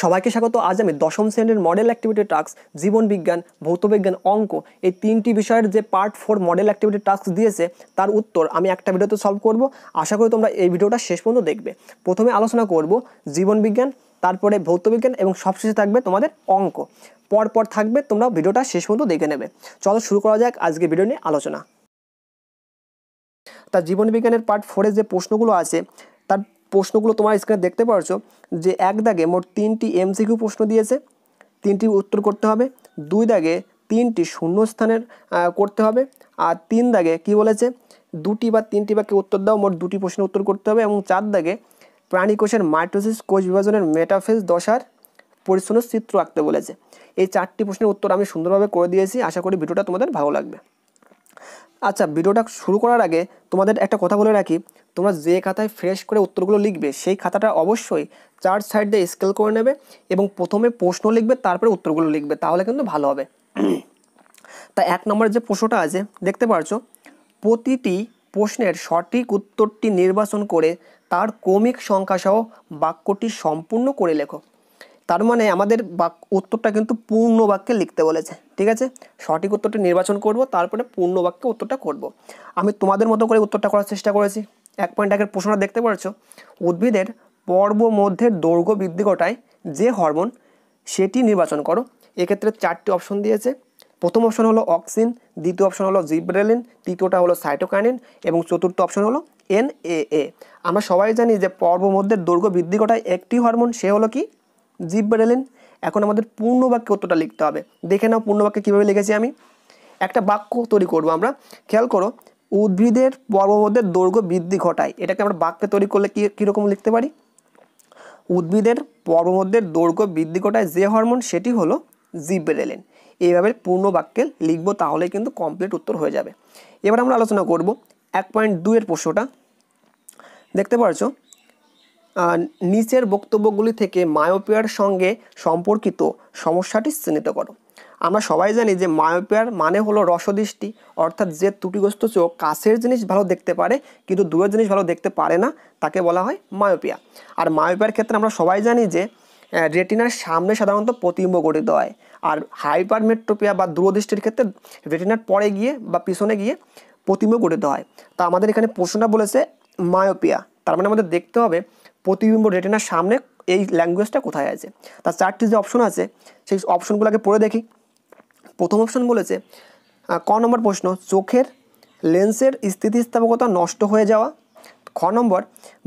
সবাইকে স্বাগত আজ আমি দশম শ্রেণীর মডেল অ্যাক্টিভিটি টাস্ক জীবন বিজ্ঞান ভৌতবিজ্ঞান অঙ্ক এই তিনটি বিষয়ের যে part four model activity task দিয়েছে তার উত্তর আমি একটা ভিডিওতে সলভ করব আশা করি তোমরা এই ভিডিওটা শেষ পর্যন্ত দেখবে প্রথমে আলোচনা করব জীবন বিজ্ঞান তারপরে ভৌতবিজ্ঞান এবং সবশেষে থাকবে তোমাদের অঙ্ক পরপর থাকবে তোমরা ভিডিওটা শেষ পর্যন্ত দেখে নেবে চলো শুরু করা যাক আজকে ভিডিও নিয়ে আলোচনা তা জীবনবিজ্ঞানের পার্ট ফোরে যে প্রশ্নগুলো আছে তার প্রশ্নগুলো তোমার স্ক্রিনে দেখতে পারছো যে এক দাগে মোট তিনটি এমসিকিউ প্রশ্ন দিয়েছে তিনটি উত্তর করতে হবে দুই দাগে তিনটি শূন্যস্থানের করতে হবে আর তিন দাগে কি বলেছে দুটি বা তিনটি বাক্যে উত্তর দাও মোট দুটি প্রশ্নের উত্তর করতে হবে এবং চার দাগে প্রাণী কোষের মাইটোসিস কোষ বিভাজনের মেটাফেজ দশার পরিচ্ছন্ন চিত্র আঁকতে বলেছে এই চারটি প্রশ্নের উত্তর আমি সুন্দরভাবে করে দিয়েছি আশা করি ভিডিওটা তোমাদের ভালো লাগবে আচ্ছা ভিডিওটা শুরু করার আগে তোমাদের একটা কথা বলে রাখি তোমরা যে খাতায় ফ্রেশ করে উত্তরগুলো লিখবে সেই খাতাটা অবশ্যই চার সাইড দিয়ে স্কেল করে নেবে এবং প্রথমে প্রশ্ন লিখবে তারপরে উত্তরগুলো লিখবে তাহলে কিন্তু ভালো হবে তা এক নম্বরের যে প্রশ্নটা আছে দেখতে পারছো প্রতিটি প্রশ্নের সঠিক উত্তরটি নির্বাচন করে তার ক্রমিক সংখ্যাসহ বাক্যটি সম্পূর্ণ করে লেখো তার মানে আমাদের বাক উত্তরটা কিন্তু পূর্ণ বাক্যে লিখতে বলেছে ঠিক আছে সঠিক উত্তরটা নির্বাচন করব তারপরে পূর্ণ বাক্যে উত্তরটা করব। আমি তোমাদের মতো করে উত্তরটা করার চেষ্টা করেছি এক পয়েন্ট আগের প্রশ্নটা দেখতে পাচ্ছ উদ্ভিদের পর্ব মধ্যে দৈর্ঘ্য বৃদ্ধি ঘটায় যে হরমোন সেটি নির্বাচন করো এক্ষেত্রে চারটি অপশন দিয়েছে প্রথম অপশন হলো অক্সিন দ্বিতীয় অপশন হলো জিব্রেলিন তৃতীয়টা হলো সাইটোকাইনিন এবং চতুর্থ অপশন হলো এন আমরা সবাই জানি যে পর্ব মধ্যে দৈর্ঘ্য বৃদ্ধি ঘটায় একটি হরমোন সে হলো কি জিপ বেড়ালেন এখন আমাদের পূর্ণ বাক্যে উত্তরটা লিখতে হবে দেখে নাও পূর্ণ বাক্যে কীভাবে লিখেছি আমি একটা বাক্য তৈরি করব আমরা খেয়াল করো উদ্ভিদের পর্ববোধের দৈর্ঘ্য বৃদ্ধি ঘটায় এটাকে আমরা বাক্যে তৈরি করলে কী কীরকম লিখতে পারি উদ্ভিদের পর্ববোধের দৈর্ঘ্য বৃদ্ধি ঘটায় যে হরমোন সেটি হলো জিব্রেলেন এইভাবে পূর্ণ বাক্যে লিখব তাহলে কিন্তু কমপ্লিট উত্তর হয়ে যাবে এবার আমরা আলোচনা করব এক পয়েন্ট দুয়ের প্রশ্নটা দেখতে পারছো নিচের বক্তব্যগুলি থেকে মায়োপিয়ার সঙ্গে সম্পর্কিত সমস্যাটি চিহ্নিত করো আমরা সবাই জানি যে মায়োপিয়ার মানে হলো রসদৃষ্টি অর্থাৎ যে ত্রুটিগ্রস্ত চোখ কাছের জিনিস ভালো দেখতে পারে কিন্তু দূরের জিনিস ভালো দেখতে পারে না তাকে বলা হয় মায়োপিয়া আর মায়োপিয়ার ক্ষেত্রে আমরা সবাই জানি যে রেটিনার সামনে সাধারণত প্রতিম্ব গঠিত হয় আর হাইপারমেট্রোপিয়া বা দূরদৃষ্টির ক্ষেত্রে রেটিনার পরে গিয়ে বা পিছনে গিয়ে প্রতিম্ব গঠিত হয় তা আমাদের এখানে প্রশ্নটা বলেছে মায়োপিয়া তার মানে আমাদের দেখতে হবে প্রতিবিম্ব রেটিনার সামনে এই ল্যাঙ্গুয়েজটা কোথায় আছে তার চারটি যে অপশন আছে সেই অপশনগুলোকে পড়ে দেখি প্রথম অপশন বলেছে ক নম্বর প্রশ্ন চোখের লেন্সের স্থিতিস্থাপকতা নষ্ট হয়ে যাওয়া খ নম্বর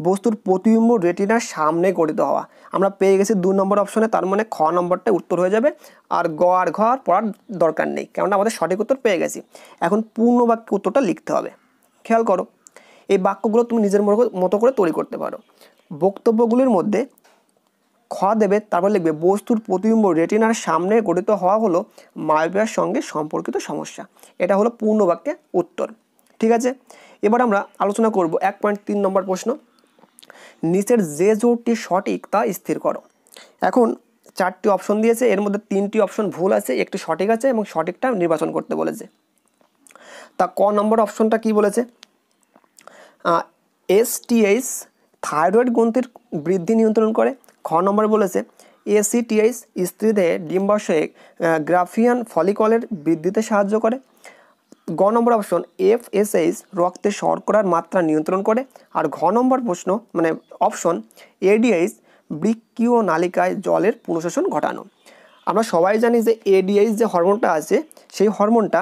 বস্তুর প্রতিবিম্ব রেটিনার সামনে গঠিত হওয়া আমরা পেয়ে গেছি দু নম্বর অপশনে তার মানে খ নম্বরটা উত্তর হয়ে যাবে আর গ আর ঘ আর পড়ার দরকার নেই কেননা আমাদের সঠিক উত্তর পেয়ে গেছি এখন পূর্ণ বাক্য উত্তরটা লিখতে হবে খেয়াল করো এই বাক্যগুলো তুমি নিজের মতো করে তৈরি করতে পারো বক্তব্যগুলির মধ্যে খ দেবে তারপর লিখবে বস্তুর প্রতিবিম্ব রেটিনার সামনে গঠিত হওয়া হলো মায়োপিয়ার সঙ্গে সম্পর্কিত সমস্যা এটা হলো পূর্ণ বাক্যে উত্তর ঠিক আছে এবার আমরা আলোচনা করব এক পয়েন্ট তিন নম্বর প্রশ্ন নিচের যে জোরটি সঠিক তা স্থির করো এখন চারটি অপশন দিয়েছে এর মধ্যে তিনটি অপশন ভুল আছে একটি সঠিক আছে এবং সঠিকটা নির্বাচন করতে বলেছে তা ক নম্বর অপশনটা কি বলেছে এস টি থাইরয়েড গ্রন্থির বৃদ্ধি নিয়ন্ত্রণ করে খ নম্বর বলেছে এসিটিআইস স্ত্রীদের ডিম্বাশয়ে গ্রাফিয়ান ফলিকলের বৃদ্ধিতে সাহায্য করে গ নম্বর অপশন এফ এস রক্তে শর্করার মাত্রা নিয়ন্ত্রণ করে আর ঘ নম্বর প্রশ্ন মানে অপশন এডিআইস বৃক্কীয় নালিকায় জলের পুনঃশোষণ ঘটানো আমরা সবাই জানি যে এডিআইস যে হরমোনটা আছে সেই হরমোনটা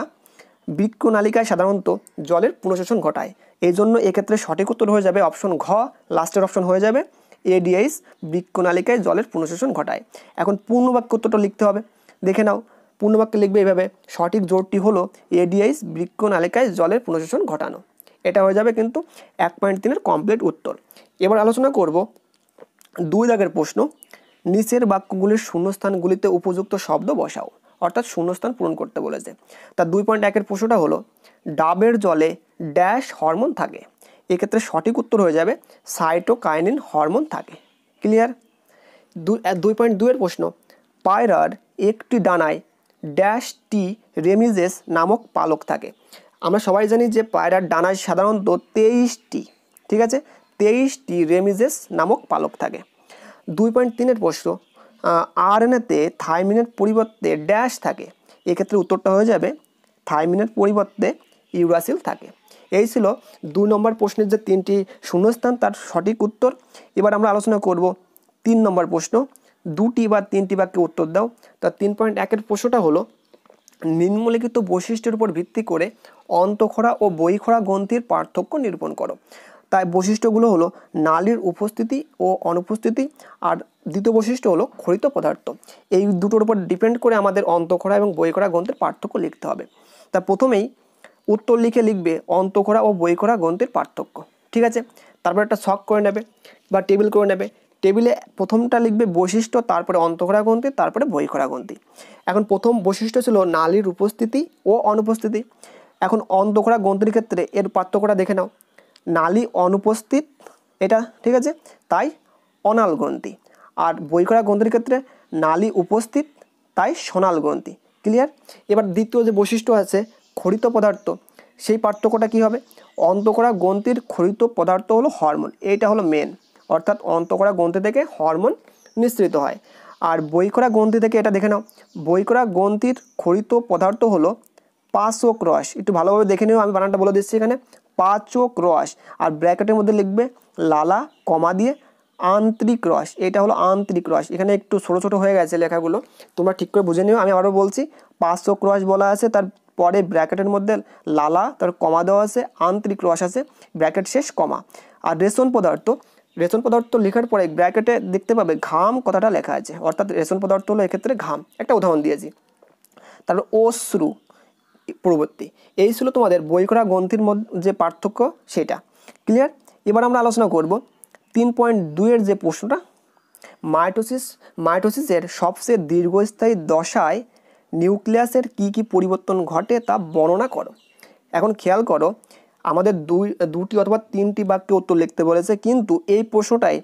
বৃক্ষ নালিকায় সাধারণত জলের পুনঃশোষণ ঘটায় এই জন্য এক্ষেত্রে সঠিক উত্তর হয়ে যাবে অপশন ঘ লাস্টের অপশন হয়ে যাবে এডিআইস বৃক্ষনালিকায় জলের পুনঃশোষণ ঘটায় এখন পূর্ণবাক্য উত্তরটা লিখতে হবে দেখে নাও পূর্ণবাক্য লিখবে এইভাবে সঠিক জোরটি হলো এডিআইস বৃক্ষনালিকায় জলের পুনঃশোষণ ঘটানো এটা হয়ে যাবে কিন্তু এক পয়েন্ট তিনের কমপ্লিট উত্তর এবার আলোচনা করব দুই দাগের প্রশ্ন নিচের বাক্যগুলির শূন্যস্থানগুলিতে উপযুক্ত শব্দ বসাও অর্থাৎ শূন্যস্থান পূরণ করতে বলেছে তার দুই পয়েন্ট একের প্রশ্নটা হলো ডাবের জলে ড্যাশ হরমোন থাকে এক্ষেত্রে সঠিক উত্তর হয়ে যাবে সাইটোকাইনিন হরমোন থাকে ক্লিয়ার দুই পয়েন্ট দুয়ের প্রশ্ন পায়রার একটি ডানায় ড্যাশ টি রেমিজেস নামক পালক থাকে আমরা সবাই জানি যে পায়রার ডানায় সাধারণত তেইশটি ঠিক আছে তেইশটি রেমিজেস নামক পালক থাকে দুই পয়েন্ট তিনের প্রশ্ন আরএনএতে থাইমিনের পরিবর্তে ড্যাশ থাকে এক্ষেত্রে উত্তরটা হয়ে যাবে থাইমিনের পরিবর্তে ইউরাসিল থাকে এই ছিল দুই নম্বর প্রশ্নের যে তিনটি শূন্যস্থান তার সঠিক উত্তর এবার আমরা আলোচনা করব তিন নম্বর প্রশ্ন দুটি বা তিনটি বাক্যে উত্তর দাও তার তিন পয়েন্ট একের প্রশ্নটা হলো নিম্নলিখিত বৈশিষ্ট্যের উপর ভিত্তি করে অন্তঃখরা ও বইখরা গ্রন্থির পার্থক্য নিরূপণ করো তাই বৈশিষ্ট্যগুলো হলো নালীর উপস্থিতি ও অনুপস্থিতি আর দ্বিতীয় বৈশিষ্ট্য হলো খরিত পদার্থ এই দুটোর উপর ডিপেন্ড করে আমাদের অন্তঃখরা এবং বইখরা গ্রন্থের পার্থক্য লিখতে হবে তা প্রথমেই উত্তর লিখে লিখবে অন্তকরা ও বইকরা গ্রন্থের পার্থক্য ঠিক আছে তারপর একটা শখ করে নেবে বা টেবিল করে নেবে টেবিলে প্রথমটা লিখবে বৈশিষ্ট্য তারপরে অন্তঃরা গ্রন্থি তারপরে বইখরা গ্রন্থি এখন প্রথম বৈশিষ্ট্য ছিল নালীর উপস্থিতি ও অনুপস্থিতি এখন অন্তঃরা গ্রন্থির ক্ষেত্রে এর পার্থক্যটা দেখে নাও নালী অনুপস্থিত এটা ঠিক আছে তাই অনাল গ্রন্থি আর বইখরা গ্রন্থির ক্ষেত্রে নালী উপস্থিত তাই সোনাল গ্রন্থি ক্লিয়ার এবার দ্বিতীয় যে বৈশিষ্ট্য আছে খরিত পদার্থ সেই পার্থক্যটা কি হবে অন্তকরা গ্রন্থির খরিত পদার্থ হলো হরমোন এইটা হলো মেন অর্থাৎ অন্তকরা গ্রন্থি থেকে হরমোন নিঃসৃত হয় আর বইকরা গ্রন্থি থেকে এটা দেখে নাও বইকরা গ্রন্থির খরিত পদার্থ হলো পাচক রস একটু ভালোভাবে দেখে নিও আমি বানানটা বলে দিচ্ছি এখানে পাচক রস আর ব্র্যাকেটের মধ্যে লিখবে লালা কমা দিয়ে আন্তরিক রস এটা হলো আন্তরিক রস এখানে একটু ছোটো ছোটো হয়ে গেছে লেখাগুলো তোমরা ঠিক করে বুঝে নিও আমি আরও বলছি পাচক রস বলা আছে তার পরে ব্র্যাকেটের মধ্যে লালা তার কমা দেওয়া আছে আন্তরিক রস আছে ব্র্যাকেট শেষ কমা আর রেশন পদার্থ রেশন পদার্থ লেখার পরে ব্র্যাকেটে দেখতে পাবে ঘাম কথাটা লেখা আছে অর্থাৎ রেশন পদার্থ হলো এক্ষেত্রে ঘাম একটা উদাহরণ দিয়েছি তারপর অশ্রু প্রবর্তী এই ছিল তোমাদের বই করা গ্রন্থির মধ্যে যে পার্থক্য সেটা ক্লিয়ার এবার আমরা আলোচনা করব তিন পয়েন্ট দুইয়ের যে প্রশ্নটা মাইটোসিস মাইটোসিসের সবচেয়ে দীর্ঘস্থায়ী দশায় নিউক্লিয়াসের কি কি পরিবর্তন ঘটে তা বর্ণনা করো এখন খেয়াল করো আমাদের দুই দুটি অথবা তিনটি বাক্যে উত্তর লিখতে বলেছে কিন্তু এই প্রশ্নটাই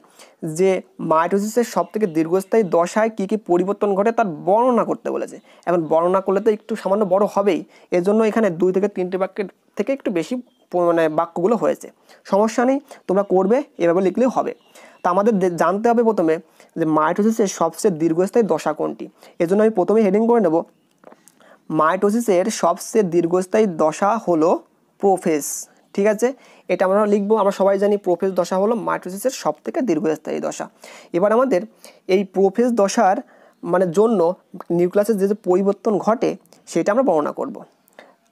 যে মাইটোসিসের সবথেকে দীর্ঘস্থায়ী দশায় কী কী পরিবর্তন ঘটে তার বর্ণনা করতে বলেছে এখন বর্ণনা করলে তো একটু সামান্য বড় হবেই এজন্য এখানে দুই থেকে তিনটি বাক্যের থেকে একটু বেশি মানে বাক্যগুলো হয়েছে সমস্যা নেই তোমরা করবে এভাবে লিখলেই হবে তা আমাদের জানতে হবে প্রথমে যে মাইটোসিসের সবচেয়ে দীর্ঘস্থায়ী দশা কোনটি এজন্য আমি প্রথমে হেডিং করে নেব মাইটোসিসের সবচেয়ে দীর্ঘস্থায়ী দশা হলো প্রোফেস ঠিক আছে এটা আমরা লিখবো আমরা সবাই জানি প্রোফেস দশা হলো মাইটোসিসের সবথেকে দীর্ঘস্থায়ী দশা এবার আমাদের এই প্রোফেস দশার মানে জন্য নিউক্লিয়াসের যে যে পরিবর্তন ঘটে সেটা আমরা বর্ণনা করব।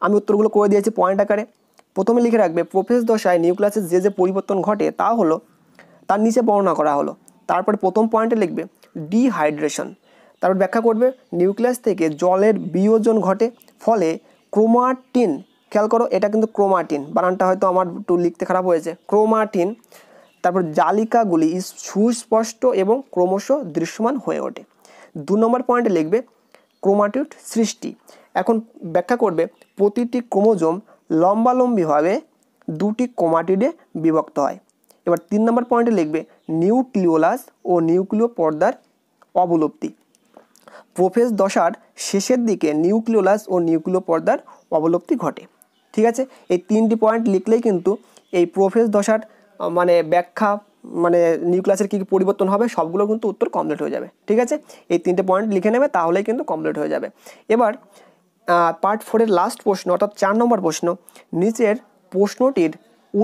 আমি উত্তরগুলো করে দিয়েছি পয়েন্ট আকারে প্রথমে লিখে রাখবে প্রোফেস দশায় নিউক্লিয়াসের যে যে পরিবর্তন ঘটে তা হলো তার নিচে বর্ণনা করা হলো তারপরে প্রথম পয়েন্টে লিখবে ডিহাইড্রেশন তারপর ব্যাখ্যা করবে নিউক্লিয়াস থেকে জলের বিয়োজন ঘটে ফলে ক্রোমাটিন খেয়াল করো এটা কিন্তু ক্রোমাটিন বানানটা হয়তো আমার একটু লিখতে খারাপ হয়েছে ক্রোমাটিন তারপর জালিকাগুলি সুস্পষ্ট এবং ক্রমশ দৃশ্যমান হয়ে ওঠে দু নম্বর পয়েন্টে লিখবে ক্রোমাটিউড সৃষ্টি এখন ব্যাখ্যা করবে প্রতিটি ক্রোমোজোম লম্বালম্বিভাবে দুটি ক্রোমাটিডে বিভক্ত হয় এবার তিন নম্বর পয়েন্টে লিখবে নিউক্লিওলাস ও নিউক্লিও পর্দার অবলুপ্তি প্রোফেস দশার শেষের দিকে নিউক্লিওলাস ও নিউক্লিও পর্দার অবলুপ্তি ঘটে ঠিক আছে এই তিনটি পয়েন্ট লিখলেই কিন্তু এই প্রোফেস দশার মানে ব্যাখ্যা মানে নিউক্লিয়াসের কী কী পরিবর্তন হবে সবগুলো কিন্তু উত্তর কমপ্লিট হয়ে যাবে ঠিক আছে এই তিনটে পয়েন্ট লিখে নেবে তাহলেই কিন্তু কমপ্লিট হয়ে যাবে এবার পার্ট ফোরের লাস্ট প্রশ্ন অর্থাৎ চার নম্বর প্রশ্ন নিচের প্রশ্নটির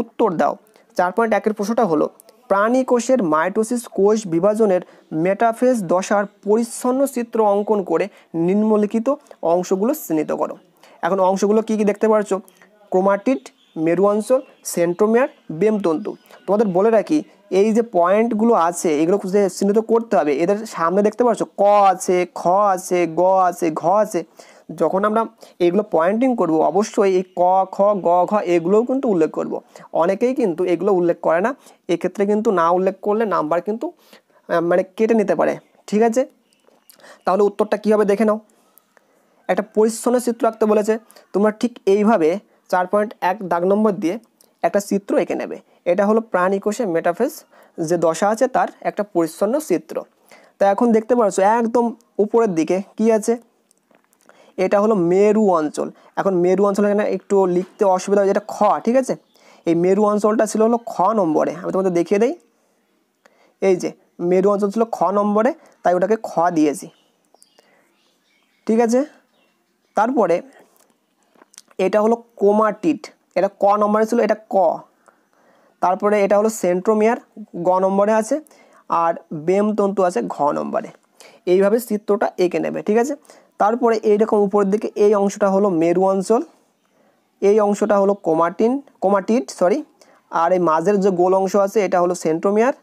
উত্তর দাও চার পয়েন্ট একের প্রশ্নটা হলো প্রাণী কোষের মাইটোসিস কোষ বিভাজনের মেটাফেজ দশার পরিচ্ছন্ন চিত্র অঙ্কন করে নিম্নলিখিত অংশগুলো চিহ্নিত করো এখন অংশগুলো কি কি দেখতে পারছো ক্রোমাটিড মেরু অঞ্চল সেন্ট্রোমিয়ার বেমতন্তু তোমাদের বলে রাখি এই যে পয়েন্টগুলো আছে এগুলো খুঁজে চিহ্নিত করতে হবে এদের সামনে দেখতে পাচ্ছ ক আছে খ আছে গ আছে ঘ আছে যখন আমরা এগুলো পয়েন্টিং করব অবশ্যই এই ক খ গ ঘ এগুলোও কিন্তু উল্লেখ করব। অনেকেই কিন্তু এগুলো উল্লেখ করে না এক্ষেত্রে কিন্তু না উল্লেখ করলে নাম্বার কিন্তু মানে কেটে নিতে পারে ঠিক আছে তাহলে উত্তরটা কীভাবে হবে দেখে নাও একটা পরিচ্ছন্ন চিত্র আঁকতে বলেছে তোমরা ঠিক এইভাবে চার পয়েন্ট এক দাগ নম্বর দিয়ে একটা চিত্র এঁকে নেবে এটা হলো প্রাণী কোষে মেটাফেস যে দশা আছে তার একটা পরিচ্ছন্ন চিত্র তা এখন দেখতে পাচ্ছ একদম উপরের দিকে কি আছে এটা হলো মেরু অঞ্চল এখন মেরু অঞ্চল এখানে একটু লিখতে অসুবিধা হয় যেটা খ ঠিক আছে এই মেরু অঞ্চলটা ছিল হলো খ নম্বরে আমি তোমাদের দেখিয়ে দেই এই যে মেরু অঞ্চল ছিল খ নম্বরে তাই ওটাকে খ দিয়েছি ঠিক আছে তারপরে এটা হলো কোমাটিট এটা ক নম্বরে ছিল এটা ক তারপরে এটা হলো সেন্ট্রোমিয়ার গ নম্বরে আছে আর বেম তন্তু আছে ঘ নম্বরে এইভাবে চিত্রটা এঁকে নেবে ঠিক আছে তারপরে এইরকম উপরের দিকে এই অংশটা হলো মেরু অঞ্চল এই অংশটা হলো কোমাটিন কোমাটিট সরি আর এই মাঝের যে গোল অংশ আছে এটা হলো সেন্ট্রোমিয়ার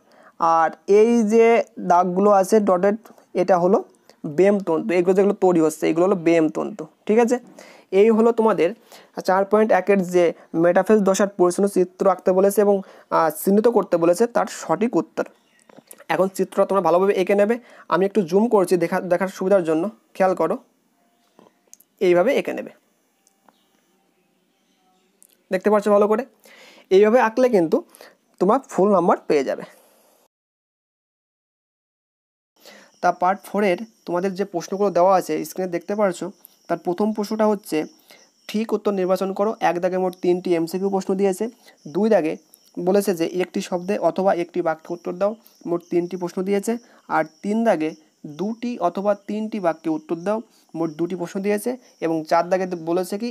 আর এই যে দাগগুলো আছে ডটেড এটা হলো বেম তন্তু এগুলো যেগুলো তৈরি হচ্ছে এগুলো হলো বেম তন্তু ঠিক আছে এই হলো তোমাদের চার পয়েন্ট একের যে মেটাফেজ দশার পরিচ্ছন্ন চিত্র আঁকতে বলেছে এবং চিহ্নিত করতে বলেছে তার সঠিক উত্তর এখন চিত্র তোমরা ভালোভাবে এঁকে নেবে আমি একটু জুম করছি দেখা দেখার সুবিধার জন্য খেয়াল করো এইভাবে এঁকে নেবে দেখতে পাচ্ছ ভালো করে এইভাবে আঁকলে কিন্তু তোমার ফুল নাম্বার পেয়ে যাবে তা পার্ট ফোরের তোমাদের যে প্রশ্নগুলো দেওয়া আছে স্ক্রিনে দেখতে পারছো তার প্রথম প্রশ্নটা হচ্ছে ঠিক উত্তর নির্বাচন করো এক দাগে মোট তিনটি এমসিকিউ প্রশ্ন দিয়েছে দুই দাগে বলেছে যে একটি শব্দে অথবা একটি বাক্যে উত্তর দাও মোট তিনটি প্রশ্ন দিয়েছে আর তিন দাগে দুটি অথবা তিনটি বাক্যে উত্তর দাও মোট দুটি প্রশ্ন দিয়েছে এবং চার দাগে বলেছে কি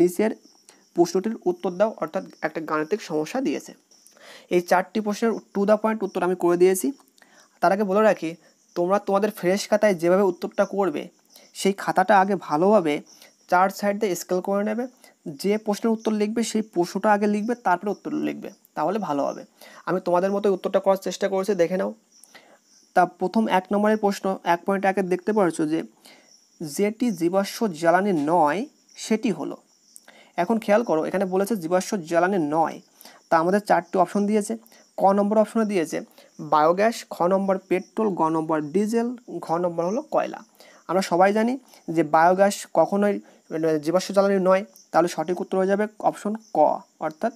নিচের প্রশ্নটির উত্তর দাও অর্থাৎ একটা গাণিতিক সমস্যা দিয়েছে এই চারটি প্রশ্নের টু দ্য পয়েন্ট উত্তর আমি করে দিয়েছি তার আগে বলে রাখি তোমরা তোমাদের ফ্রেশ খাতায় যেভাবে উত্তরটা করবে সেই খাতাটা আগে ভালোভাবে চার সাইড দিয়ে স্কেল করে নেবে যে প্রশ্নের উত্তর লিখবে সেই প্রশ্নটা আগে লিখবে তারপরে উত্তর লিখবে তাহলে ভালো হবে আমি তোমাদের মতো উত্তরটা করার চেষ্টা করেছি দেখে নাও তা প্রথম এক নম্বরের প্রশ্ন এক পয়েন্ট আগে দেখতে পারছো যে যেটি জীবাশ্ম জ্বালানি নয় সেটি হলো এখন খেয়াল করো এখানে বলেছে জীবাশ্ম জ্বালানি নয় তা আমাদের চারটি অপশন দিয়েছে ক নম্বর অপশনে দিয়েছে বায়োগ্যাস খ নম্বর পেট্রোল গ নম্বর ডিজেল ঘ নম্বর হলো কয়লা আমরা সবাই জানি যে বায়োগ্যাস কখনোই মানে জীবাশ্ম জ্বালানি নয় তাহলে সঠিক উত্তর হয়ে যাবে অপশন ক অর্থাৎ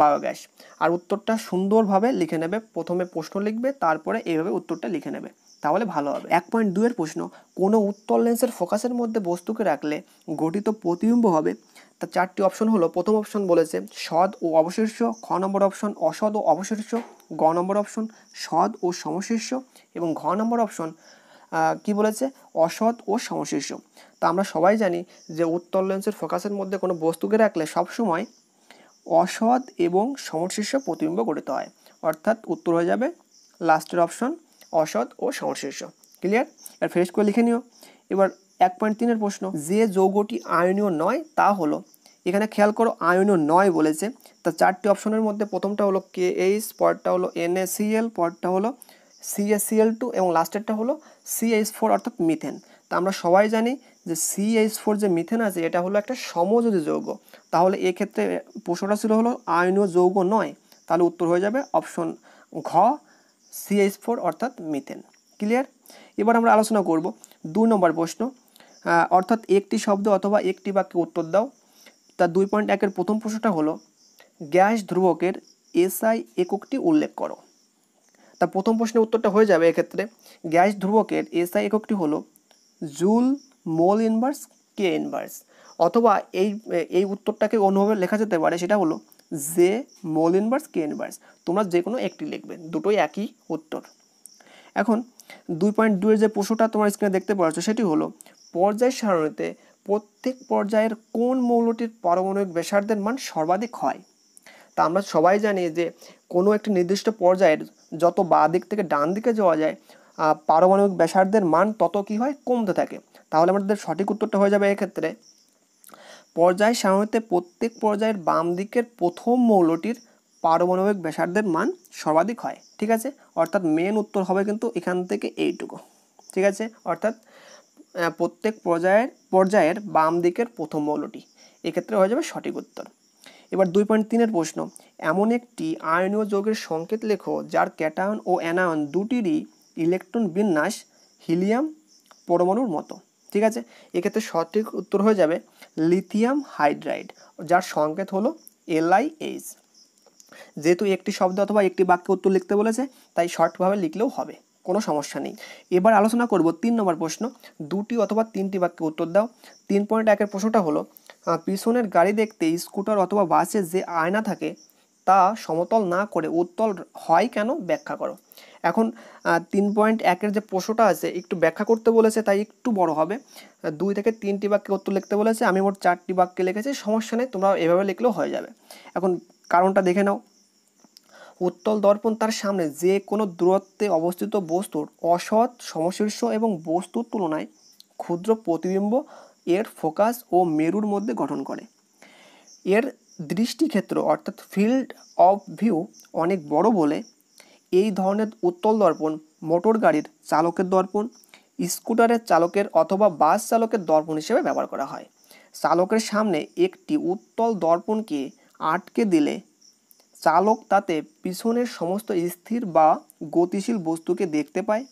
বায়োগ্যাস আর উত্তরটা সুন্দরভাবে লিখে নেবে প্রথমে প্রশ্ন লিখবে তারপরে এইভাবে উত্তরটা লিখে নেবে তাহলে ভালো হবে এক পয়েন্ট দুয়ের প্রশ্ন কোনো উত্তল লেন্সের ফোকাসের মধ্যে বস্তুকে রাখলে গঠিত প্রতিবিম্ব হবে তার চারটি অপশন হলো প্রথম অপশন বলেছে সদ ও অবশীর্ষ খ নম্বর অপশন অসদ ও অবশীর্ষ গ নম্বর অপশন সদ ও সমশীর্ষ এবং ঘ নম্বর অপশন কি বলেছে অসৎ ও সমশীর্ষ তো আমরা সবাই জানি যে উত্তল লেন্সের ফোকাসের মধ্যে কোনো বস্তুকে রাখলে সবসময় অসৎ এবং সমশীর্ষ প্রতিবিম্ব গঠিত হয় অর্থাৎ উত্তর হয়ে যাবে লাস্টের অপশন অসৎ ও সমশীর্ষ ক্লিয়ার এবার ফ্রেশ করে লিখে নিও এবার এক পয়েন্ট তিনের প্রশ্ন যে যৌগটি আয়নীয় নয় তা হলো এখানে খেয়াল করো আয়নীয় নয় বলেছে তা চারটি অপশনের মধ্যে প্রথমটা হলো কে এইচ পরটা হলো এনএসিএল পরটা হলো সিএসিএল টু এবং লাস্টেরটা হলো সিএইচ ফোর অর্থাৎ মিথেন তা আমরা সবাই জানি যে সিএইচ ফোর যে মিথেন আছে এটা হলো একটা সমযোজী যৌগ তাহলে এক্ষেত্রে প্রশ্নটা ছিল হলো আইনীয় যৌগ নয় তাহলে উত্তর হয়ে যাবে অপশন ঘ সিএইচ ফোর অর্থাৎ মিথেন ক্লিয়ার এবার আমরা আলোচনা করব দু নম্বর প্রশ্ন অর্থাৎ একটি শব্দ অথবা একটি বাক্যে উত্তর দাও তা দুই পয়েন্ট একের প্রথম প্রশ্নটা হলো গ্যাস ধ্রুবকের এসআই এককটি উল্লেখ করো তা প্রথম প্রশ্নের উত্তরটা হয়ে যাবে এক্ষেত্রে গ্যাস ধ্রুবকের এসআই এককটি হলো joule mole inverse K inverse অথবা এই এই উত্তরটাকে অন্যভাবে লেখা যেতে পারে সেটা হলো J mole inverse K inverse তোমরা যে কোনো একটি লিখবে দুটোই একই উত্তর এখন দুই পয়েন্ট দুয়ের যে প্রশ্নটা তোমার স্ক্রিনে দেখতে পাচ্ছ সেটি হলো পর্যায় সারণীতে প্রত্যেক পর্যায়ের কোন মৌলটির পারমাণবিক ব্যাসার্ধের মান সর্বাধিক হয় তা আমরা সবাই জানি যে কোনো একটি নির্দিষ্ট পর্যায়ের যত বাঁ দিক থেকে ডান দিকে যাওয়া যায় পারমাণবিক ব্যাসার্ধের মান তত কী হয় কমতে থাকে তাহলে আমাদের সঠিক উত্তরটা হয়ে যাবে এক্ষেত্রে পর্যায় সারণীতে প্রত্যেক পর্যায়ের বাম দিকের প্রথম মৌলটির পারমাণবিক ব্যাসার্ধের মান সর্বাধিক হয় ঠিক আছে অর্থাৎ মেন উত্তর হবে কিন্তু এখান থেকে এইটুকু ঠিক আছে অর্থাৎ প্রত্যেক পর্যায়ের পর্যায়ের বাম দিকের প্রথম মৌলটি এক্ষেত্রে হয়ে যাবে সঠিক উত্তর এবার দুই পয়েন্ট তিনের প্রশ্ন এমন একটি আয়নীয় যোগের সংকেত লেখো যার ক্যাটায়ন ও অ্যানায়ন দুটিরই ইলেকট্রন বিন্যাস হিলিয়াম পরমাণুর মতো ঠিক আছে এক্ষেত্রে সঠিক উত্তর হয়ে যাবে লিথিয়াম হাইড্রাইড যার সংকেত হলো এলআইএইচ যেহেতু একটি শব্দ অথবা একটি বাক্যে উত্তর লিখতে বলেছে তাই শর্টভাবে লিখলেও হবে কোনো সমস্যা নেই এবার আলোচনা করব তিন নম্বর প্রশ্ন দুটি অথবা তিনটি বাক্যে উত্তর দাও তিন পয়েন্ট একের প্রশ্নটা হলো পিছনের গাড়ি দেখতে স্কুটার অথবা বাসের যে আয়না থাকে তা সমতল না করে উত্তল হয় কেন ব্যাখ্যা করো এখন তিন পয়েন্ট একের যে প্রশ্নটা আছে একটু ব্যাখ্যা করতে বলেছে তাই একটু বড় হবে দুই থেকে তিনটি বাক্যে উত্তর লিখতে বলেছে আমি মোট চারটি বাক্যে লিখেছি সমস্যা নেই তোমরা এভাবে লিখলেও হয়ে যাবে এখন কারণটা দেখে নাও উত্তল দর্পণ তার সামনে যে কোনো দূরত্বে অবস্থিত বস্তুর অসৎ সমশীর্ষ এবং বস্তুর তুলনায় ক্ষুদ্র প্রতিবিম্ব এর ফোকাস ও মেরুর মধ্যে গঠন করে এর দৃষ্টিক্ষেত্র অর্থাৎ ফিল্ড অফ ভিউ অনেক বড় বলে এই ধরনের উত্তল দর্পণ মোটর গাড়ির চালকের দর্পণ স্কুটারের চালকের অথবা বাস চালকের দর্পণ হিসেবে ব্যবহার করা হয় চালকের সামনে একটি উত্তল দর্পণকে আটকে দিলে চালক তাতে পিছনের সমস্ত স্থির বা গতিশীল বস্তুকে দেখতে পায়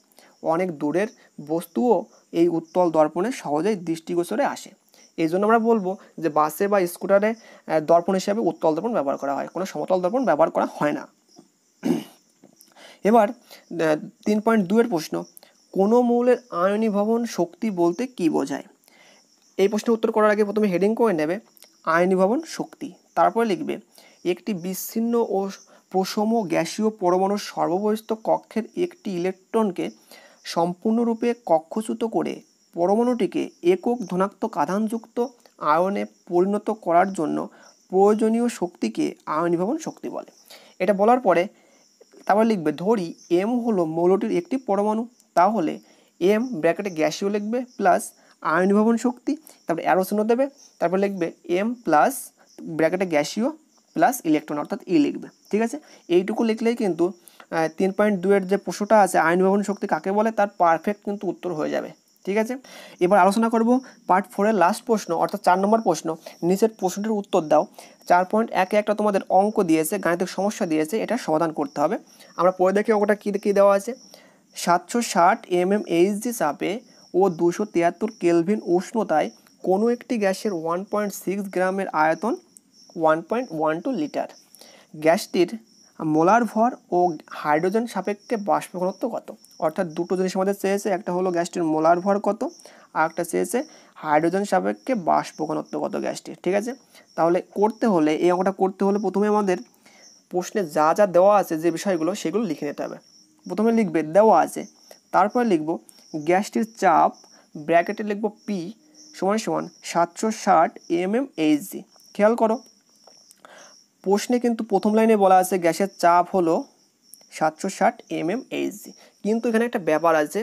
অনেক দূরের বস্তুও এই উত্তল দর্পণে সহজেই দৃষ্টিগোচরে আসে এই জন্য আমরা বলবো যে বাসে বা স্কুটারে দর্পণ হিসাবে উত্তল দর্পণ ব্যবহার করা হয় কোনো সমতল দর্পণ ব্যবহার করা হয় না এবার তিন পয়েন্ট দুয়ের প্রশ্ন কোনো মৌলের আয়নীভবন শক্তি বলতে কি বোঝায় এই প্রশ্নের উত্তর করার আগে প্রথমে হেডিং করে নেবে আয়নীভবন শক্তি তারপরে লিখবে একটি বিচ্ছিন্ন ও প্রসম গ্যাসীয় পরমাণুর সর্ববহিস্ত কক্ষের একটি ইলেকট্রনকে সম্পূর্ণরূপে কক্ষচ্যুত করে পরমাণুটিকে একক ধনাত্মক আধানযুক্ত আয়নে পরিণত করার জন্য প্রয়োজনীয় শক্তিকে আয়নীভবন শক্তি বলে এটা বলার পরে তারপর লিখবে ধরি এম হলো মৌলটির একটি পরমাণু তাহলে এম ব্র্যাকেটে গ্যাসীয় লিখবে প্লাস আয়নীভবন শক্তি তারপর অ্যারোসিনো দেবে তারপর লিখবে এম প্লাস ব্র্যাকেটে গ্যাসীয় প্লাস ইলেকট্রন অর্থাৎ ই e লিখবে ঠিক আছে এইটুকু লিখলেই কিন্তু তিন পয়েন্ট দুয়ের যে প্রশ্নটা আছে আইন ভবন শক্তি কাকে বলে তার পারফেক্ট কিন্তু উত্তর হয়ে যাবে ঠিক আছে এবার আলোচনা করব পার্ট ফোরের লাস্ট প্রশ্ন অর্থাৎ চার নম্বর প্রশ্ন নিচের প্রশ্নটির উত্তর দাও চার পয়েন্ট একে একটা তোমাদের অঙ্ক দিয়েছে গাণিতিক সমস্যা দিয়েছে এটা সমাধান করতে হবে আমরা পরে দেখি অঙ্কটা কী কী দেওয়া আছে সাতশো ষাট এম এম এইচডি চাপে ও দুশো তিয়াত্তর কেলভিন উষ্ণতায় কোনো একটি গ্যাসের ওয়ান পয়েন্ট সিক্স গ্রামের আয়তন one point one two litre গ্যাসটির মোলার ভর ও হাইড্রোজেন সাপেক্ষে বাষ্প ঘনত্ব কত অর্থাৎ দুটো জিনিস আমাদের চেয়েছে একটা হলো গ্যাসটির মোলার ভর কত আর একটা চেয়েছে হাইড্রোজেন সাপেক্ষে বাষ্প ঘনত্ব কত গ্যাসটির ঠিক আছে তাহলে করতে হলে এই অঙ্কটা করতে হলে প্রথমে আমাদের প্রশ্নে যা যা দেওয়া আছে যে বিষয়গুলো সেগুলো লিখে নিতে হবে প্রথমে লিখবে দেওয়া আছে তারপরে লিখব গ্যাসটির চাপ ব্র্যাকেটে লিখব পি সমান সমান সাতশো ষাট এম এম এইচ জি খেয়াল করো প্রশ্নে কিন্তু প্রথম লাইনে বলা আছে গ্যাসের চাপ হলো সাতশো ষাট এম এম এইচজি কিন্তু এখানে একটা ব্যাপার আছে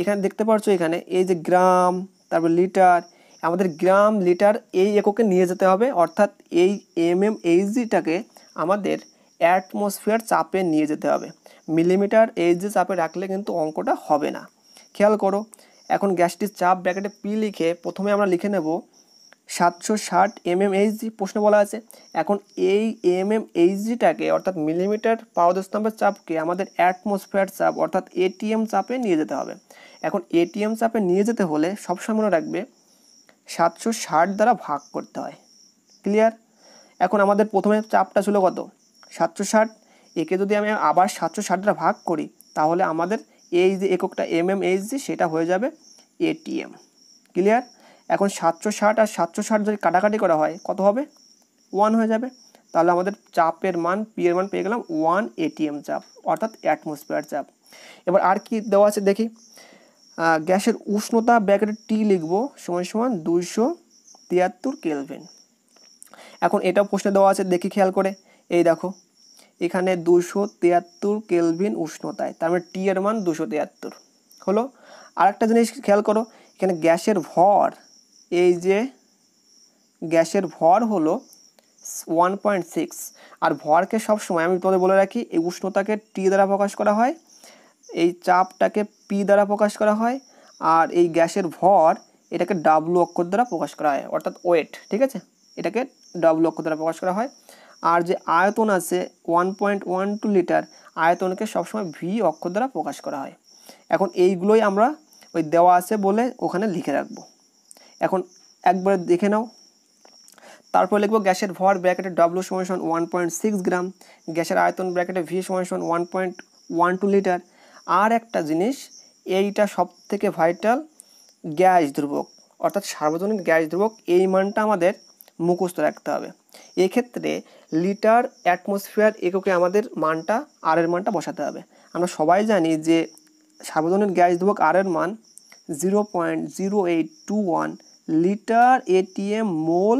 এখানে দেখতে পাচ্ছ এখানে এই যে গ্রাম তারপর লিটার আমাদের গ্রাম লিটার এই এককে নিয়ে যেতে হবে অর্থাৎ এই এম এম এইচজিটাকে আমাদের অ্যাটমসফিয়ার চাপে নিয়ে যেতে হবে মিলিমিটার এইচজি চাপে রাখলে কিন্তু অঙ্কটা হবে না খেয়াল করো এখন গ্যাসটির চাপ ব্র্যাকেটে পি লিখে প্রথমে আমরা লিখে নেব সাতশো ষাট এমএমএইচজি প্রশ্ন বলা আছে এখন এই এমএমএইচজিটাকে অর্থাৎ মিলিমিটার পারদস্তম্ভের চাপকে আমাদের অ্যাটমসফিয়ার চাপ অর্থাৎ এটিএম চাপে নিয়ে যেতে হবে এখন এটিএম চাপে নিয়ে যেতে হলে সবসময় মনে রাখবে সাতশো ষাট দ্বারা ভাগ করতে হয় ক্লিয়ার এখন আমাদের প্রথমে চাপটা ছিল কত সাতশো ষাট একে যদি আমি আবার সাতশো ষাটটা ভাগ করি তাহলে আমাদের এই যে এককটা এমএমএইচজি সেটা হয়ে যাবে এটিএম ক্লিয়ার এখন সাতশো ষাট আর সাতশো ষাট যদি কাটাকাটি করা হয় কত হবে ওয়ান হয়ে যাবে তাহলে আমাদের চাপের মান পি এর মান পেয়ে গেলাম ওয়ান এটিএম চাপ অর্থাৎ অ্যাটমসফিয়ার চাপ এবার আর কি দেওয়া আছে দেখি গ্যাসের উষ্ণতা ব্যাকেটে টি লিখবো সমান সমান দুইশো তিয়াত্তর কেলভিন এখন এটা প্রশ্নে দেওয়া আছে দেখি খেয়াল করে এই দেখো এখানে দুশো তিয়াত্তর কেলভিন উষ্ণতায় তার মানে টিয়ের মান দুশো তিয়াত্তর হলো আরেকটা জিনিস খেয়াল করো এখানে গ্যাসের ভর এই যে গ্যাসের ভর হলো ওয়ান পয়েন্ট সিক্স আর ভরকে সব সময় আমি তোমাদের বলে রাখি এই উষ্ণতাকে টি দ্বারা প্রকাশ করা হয় এই চাপটাকে পি দ্বারা প্রকাশ করা হয় আর এই গ্যাসের ভর এটাকে ডাব্লু অক্ষর দ্বারা প্রকাশ করা হয় অর্থাৎ ওয়েট ঠিক আছে এটাকে ডাব্লু অক্ষর দ্বারা প্রকাশ করা হয় আর যে আয়তন আছে one point one two litre আয়তনকে সবসময় ভি অক্ষর দ্বারা প্রকাশ করা হয় এখন এইগুলোই আমরা ওই দেওয়া আছে বলে ওখানে লিখে রাখবো এখন একবার দেখে নাও তারপর লিখবো গ্যাসের ভর ব্র্যাকেটে ডব্লিউ সমান সমান ওয়ান পয়েন্ট সিক্স গ্রাম গ্যাসের আয়তন ব্র্যাকেটে ভি সমান সমান one point one two litre আর একটা জিনিস এইটা সব থেকে ভাইটাল গ্যাস ধ্রুবক অর্থাৎ সার্বজনীন গ্যাস ধ্রুবক এই মানটা আমাদের মুখস্থ রাখতে হবে এক্ষেত্রে লিটার অ্যাটমসফিয়ার এককে আমাদের মানটা আর এর মানটা বসাতে হবে আমরা সবাই জানি যে সার্বজনীন গ্যাস ধ্রুবক আর এর মান zero point zero eight two one litre ATM mole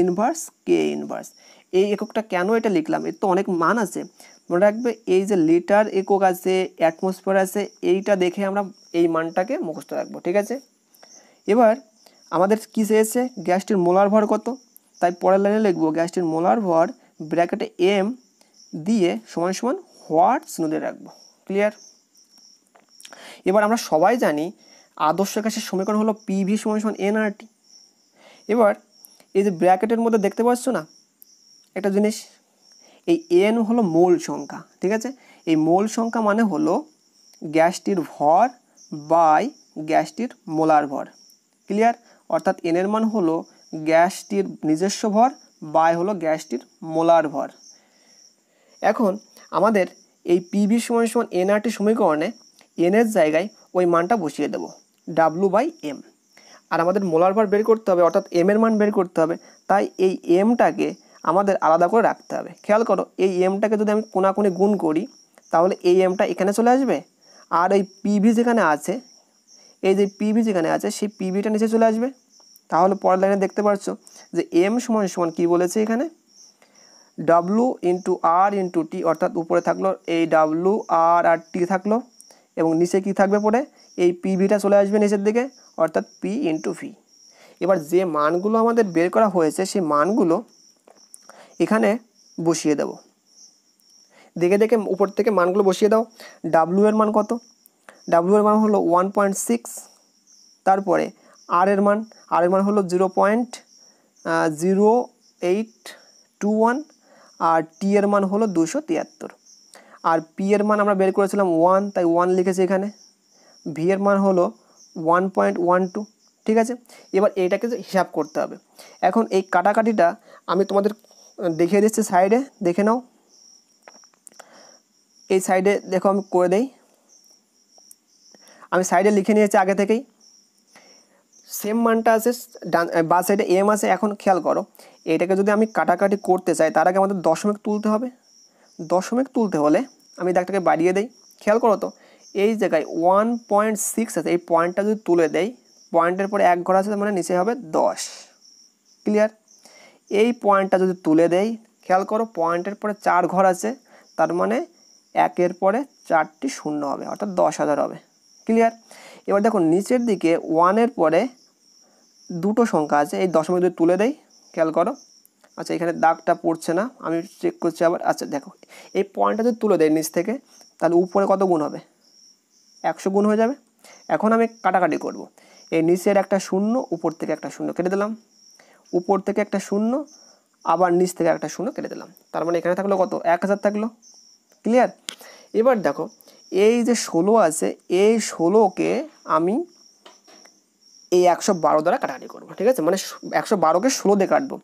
inverse K inverse এই এককটা কেন এটা লিখলাম এর তো অনেক মান আছে মনে রাখবে এই যে লিটার একক আছে অ্যাটমসফিয়ার আছে এইটা দেখে আমরা এই মানটাকে মুখস্থ রাখবো ঠিক আছে এবার আমাদের কী চেয়েছে গ্যাসটির মোলার ভর কত তাই পরের লাইনে লিখব গ্যাসটির মোলার ভর ব্র্যাকেটে এম দিয়ে সমান সমান হোয়াট স্নুদে রাখবো ক্লিয়ার এবার আমরা সবাই জানি আদর্শ গ্যাসের সমীকরণ হলো পিভি সমান সমান এনআরটি এবার এই যে ব্র্যাকেটের মধ্যে দেখতে পাচ্ছ না একটা জিনিস এই এন হলো মোল সংখ্যা ঠিক আছে এই মোল সংখ্যা মানে হলো গ্যাসটির ভর বাই গ্যাসটির মোলার ভর ক্লিয়ার অর্থাৎ এনের মান হলো গ্যাসটির নিজস্ব ভর বাই হলো গ্যাসটির মোলার ভর এখন আমাদের এই পিভি সমান সমান এনআরটি সমীকরণে এনের জায়গায় ওই মানটা বসিয়ে দেবো ডাব্লু বাই এম আর আমাদের মোলার ভার বের করতে হবে অর্থাৎ এম এর মান বের করতে হবে তাই এই এমটাকে আমাদের আলাদা করে রাখতে হবে খেয়াল করো এই এমটাকে যদি আমি কোনাকুনি গুণ করি তাহলে এই এমটা এখানে চলে আসবে আর এই পিভি যেখানে আছে এই যে পিভি যেখানে আছে সেই পিভিটা নিচে চলে আসবে তাহলে পরের লাইনে দেখতে পাচ্ছ যে এম সমান সমান কী বলেছে এখানে W into R into T অর্থাৎ উপরে থাকলো এই ডাব্লু আর আর টি থাকলো এবং নিচে কি থাকবে পরে এই পি ভিটা চলে আসবে নিচের দিকে অর্থাৎ পি ইন্টু ভি এবার যে মানগুলো আমাদের বের করা হয়েছে সেই মানগুলো এখানে বসিয়ে দেব দেখে দেখে উপর থেকে মানগুলো বসিয়ে দাও ডাব্লু এর মান কত ডাব্লু এর মান হলো ওয়ান পয়েন্ট সিক্স তারপরে আর এর মান আর এর মান হলো zero point zero eight two one আর টি এর মান হলো দুশো তিয়াত্তর আর পি এর মান আমরা বের করেছিলাম ওয়ান তাই ওয়ান লিখেছি এখানে ভি এর মান হলো ওয়ান পয়েন্ট ওয়ান টু ঠিক আছে এবার এইটাকে হিসাব করতে হবে এখন এই কাটাকাটিটা আমি তোমাদের দেখিয়ে দিচ্ছি সাইডে দেখে নাও এই সাইডে দেখো আমি করে দেই আমি সাইডে লিখে নিয়েছি আগে থেকেই সেম মানটা আছে ডান বা সাইডে এম আছে এখন খেয়াল করো এটাকে যদি আমি কাটাকাটি করতে চাই তার আগে আমাদের দশমিক তুলতে হবে দশমিক তুলতে হলে আমি দাগটাকে বাড়িয়ে দেই খেয়াল করো তো এই জায়গায় ওয়ান পয়েন্ট সিক্স আছে এই পয়েন্টটা যদি তুলে দেয় পয়েন্টের পরে এক ঘর আছে মানে নিচে হবে দশ ক্লিয়ার এই পয়েন্টটা যদি তুলে দেয় খেয়াল করো পয়েন্টের পরে চার ঘর আছে তার মানে একের পরে চারটি শূন্য হবে অর্থাৎ দশ হাজার হবে ক্লিয়ার এবার দেখো নিচের দিকে ওয়ানের পরে দুটো সংখ্যা আছে এই দশমিক যদি তুলে দেয় খেয়াল করো আচ্ছা এখানে দাগটা পড়ছে না আমি চেক করছি আবার আচ্ছা দেখো এই পয়েন্টটা যদি তুলে দেয় নিচ থেকে তাহলে উপরে কত গুণ হবে একশো গুণ হয়ে যাবে এখন আমি কাটাকাটি করব। এই নিচের একটা শূন্য উপর থেকে একটা শূন্য কেটে দিলাম উপর থেকে একটা শূন্য আবার নিচ থেকে একটা শূন্য কেটে দিলাম তার মানে এখানে থাকলো কত এক হাজার থাকলো ক্লিয়ার এবার দেখো এই যে ষোলো আছে এই ষোলোকে আমি এই একশো বারো দ্বারা কাটাকাটি করবো ঠিক আছে মানে একশো বারোকে ষোলো দিয়ে কাটবো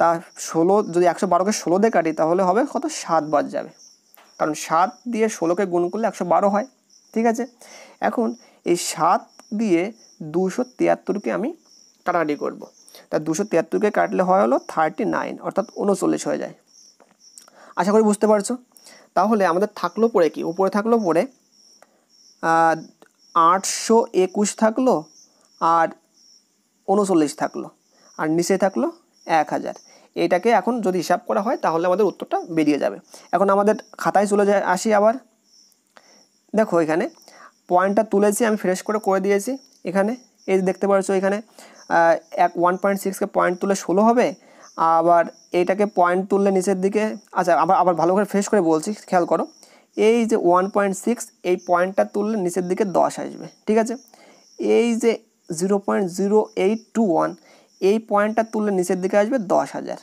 তা ষোলো যদি একশো বারোকে ষোলো দিয়ে কাটি তাহলে হবে কত সাত বাদ যাবে কারণ সাত দিয়ে ষোলোকে গুণ করলে একশো বারো হয় ঠিক আছে এখন এই সাত দিয়ে দুশো তিয়াত্তরকে আমি কাটাকাটি করব। তা দুশো তিয়াত্তরকে কাটলে হয় হলো থার্টি নাইন অর্থাৎ উনচল্লিশ হয়ে যায় আশা করি বুঝতে পারছো তাহলে আমাদের থাকলো পরে কি উপরে থাকলো পরে আটশো একুশ থাকলো আর উনচল্লিশ থাকলো আর নিচে থাকলো এক হাজার এটাকে এখন যদি হিসাব করা হয় তাহলে আমাদের উত্তরটা বেরিয়ে যাবে এখন আমাদের খাতায় চলে যায় আসি আবার দেখো এখানে পয়েন্টটা তুলেছি আমি ফ্রেশ করে করে দিয়েছি এখানে এই দেখতে পাচ্ছ এখানে এক ওয়ান পয়েন্ট সিক্সকে পয়েন্ট তুলে ষোলো হবে আবার এইটাকে পয়েন্ট তুললে নিচের দিকে আচ্ছা আবার আবার ভালো করে ফ্রেশ করে বলছি খেয়াল করো এই যে ওয়ান পয়েন্ট সিক্স এই পয়েন্টটা তুললে নিচের দিকে দশ আসবে ঠিক আছে এই যে zero point zero eight two one এই পয়েন্টটা তুললে নিচের দিকে আসবে দশ হাজার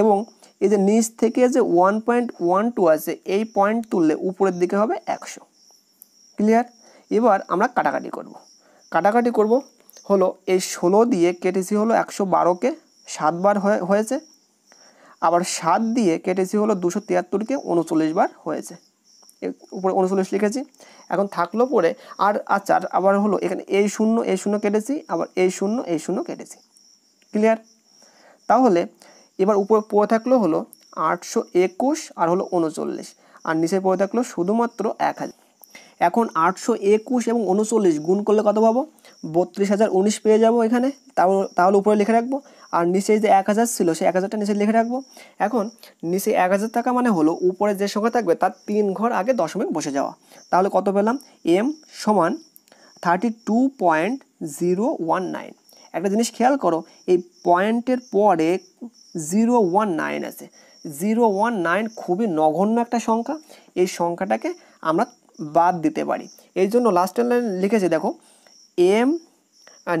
এবং এই যে নিচ থেকে যে ওয়ান পয়েন্ট ওয়ান টু আছে এই পয়েন্ট তুললে উপরের দিকে হবে একশো ক্লিয়ার এবার আমরা কাটাকাটি করব। কাটাকাটি করব হলো এই ষোলো দিয়ে কেটেছি হলো একশো বারোকে সাতবার হয়েছে আবার সাত দিয়ে কেটেছি হলো দুশো তিয়াত্তরকে উনচল্লিশ বার হয়েছে উপরে উনচল্লিশ লিখেছি এখন থাকলো পরে আর আচ্ছা আবার হলো এখানে এই শূন্য এই শূন্য কেটেছি আবার এই শূন্য এই শূন্য কেটেছি ক্লিয়ার তাহলে এবার উপরে পড়ে থাকলো হলো আটশো একুশ আর হলো উনচল্লিশ আর নিচে পড়ে থাকলো শুধুমাত্র এক হাজার এখন আটশো একুশ এবং উনচল্লিশ গুণ করলে কত পাবো বত্রিশ হাজার উনিশ পেয়ে যাবো এখানে তাহলে উপরে লিখে রাখবো আর নিচে যে এক হাজার ছিল সেই এক হাজারটা নিচে লিখে রাখবো এখন নিচে এক হাজার টাকা মানে হলো উপরে যে সংখ্যা থাকবে তার তিন ঘর আগে দশমিক বসে যাওয়া তাহলে কত পেলাম এম সমান thirty two point zero one nine একটা জিনিস খেয়াল করো এই পয়েন্টের পরে জিরো ওয়ান নাইন আছে জিরো ওয়ান নাইন খুবই নগণ্য একটা সংখ্যা এই সংখ্যাটাকে আমরা বাদ দিতে পারি এই জন্য লাস্টের লাইন লিখেছে দেখো M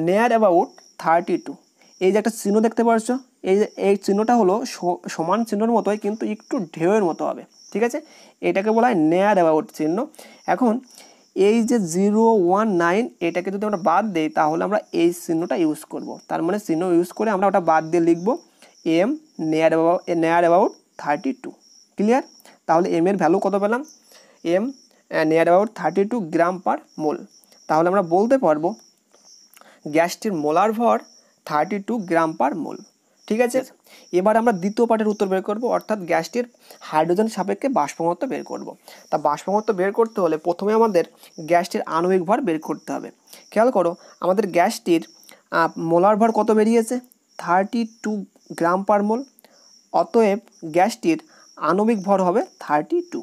near about thirty two এই যে একটা চিহ্ন দেখতে পাচ্ছ এই যে এই চিহ্নটা হলো সমান চিহ্নর মতোই কিন্তু একটু ঢেউয়ের মতো হবে ঠিক আছে এটাকে বলা হয় নেয়ার অ্যাবাউট চিহ্ন এখন এই যে জিরো ওয়ান নাইন এটাকে যদি আমরা বাদ দিই তাহলে আমরা এই চিহ্নটা ইউজ করব। তার মানে চিহ্ন ইউজ করে আমরা ওটা বাদ দিয়ে লিখব M near about near about thirty two clear তাহলে এম এর ভ্যালু কত পেলাম M near about thirty two gram per mole তাহলে আমরা বলতে পারবো গ্যাসটির মোলার ভর thirty two gram per mole ঠিক আছে এবার আমরা দ্বিতীয় পার্টের উত্তর বের করব অর্থাৎ গ্যাসটির হাইড্রোজেন সাপেক্ষে বাষ্পমত্ব বের করব। তা বাষ্পমত্ব বের করতে হলে প্রথমে আমাদের গ্যাসটির আণবিক ভর বের করতে হবে খেয়াল করো আমাদের গ্যাসটির মোলার ভর কত বেরিয়েছে থার্টি টু গ্রাম পার মোল অতএব গ্যাসটির আণবিক ভর হবে থার্টি টু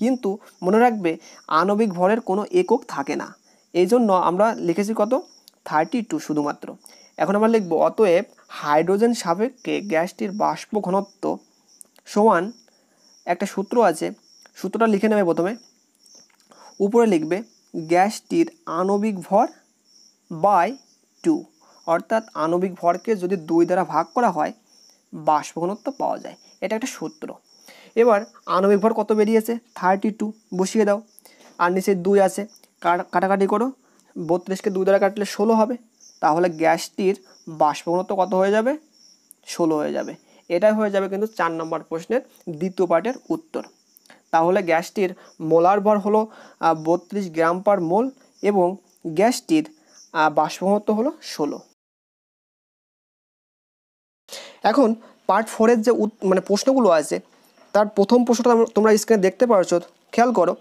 কিন্তু মনে রাখবে আণবিক ভরের কোনো একক থাকে না এই জন্য আমরা লিখেছি কত থার্টি টু শুধুমাত্র এখন আমরা লিখব অতএব হাইড্রোজেন সাপেক্ষে গ্যাসটির বাষ্প ঘনত্ব সমান একটা সূত্র আছে সূত্রটা লিখে নেবে প্রথমে উপরে লিখবে গ্যাসটির আণবিক ভর বাই টু অর্থাৎ আণবিক ভরকে যদি দুই দ্বারা ভাগ করা হয় বাষ্প ঘনত্ব পাওয়া যায় এটা একটা সূত্র এবার আণবিক ভর কত বেরিয়েছে থার্টি টু বসিয়ে দাও আর নিচে দুই আছে কাটাকাটি করো বত্রিশকে দুই দ্বারা কাটলে ষোলো হবে তাহলে গ্যাসটির বাষ্পগণত্ব কত হয়ে যাবে ষোলো হয়ে যাবে এটাই হয়ে যাবে কিন্তু চার নম্বর প্রশ্নের দ্বিতীয় পার্টের উত্তর তাহলে গ্যাসটির মোলার ভর হলো বত্রিশ গ্রাম পার মোল এবং গ্যাসটির বাষ্পগণত্ব হলো ষোলো এখন পার্ট ফোরের যে মানে প্রশ্নগুলো আছে তার প্রথম প্রশ্নটা তোমরা স্ক্রিনে দেখতে পারছো খেয়াল করো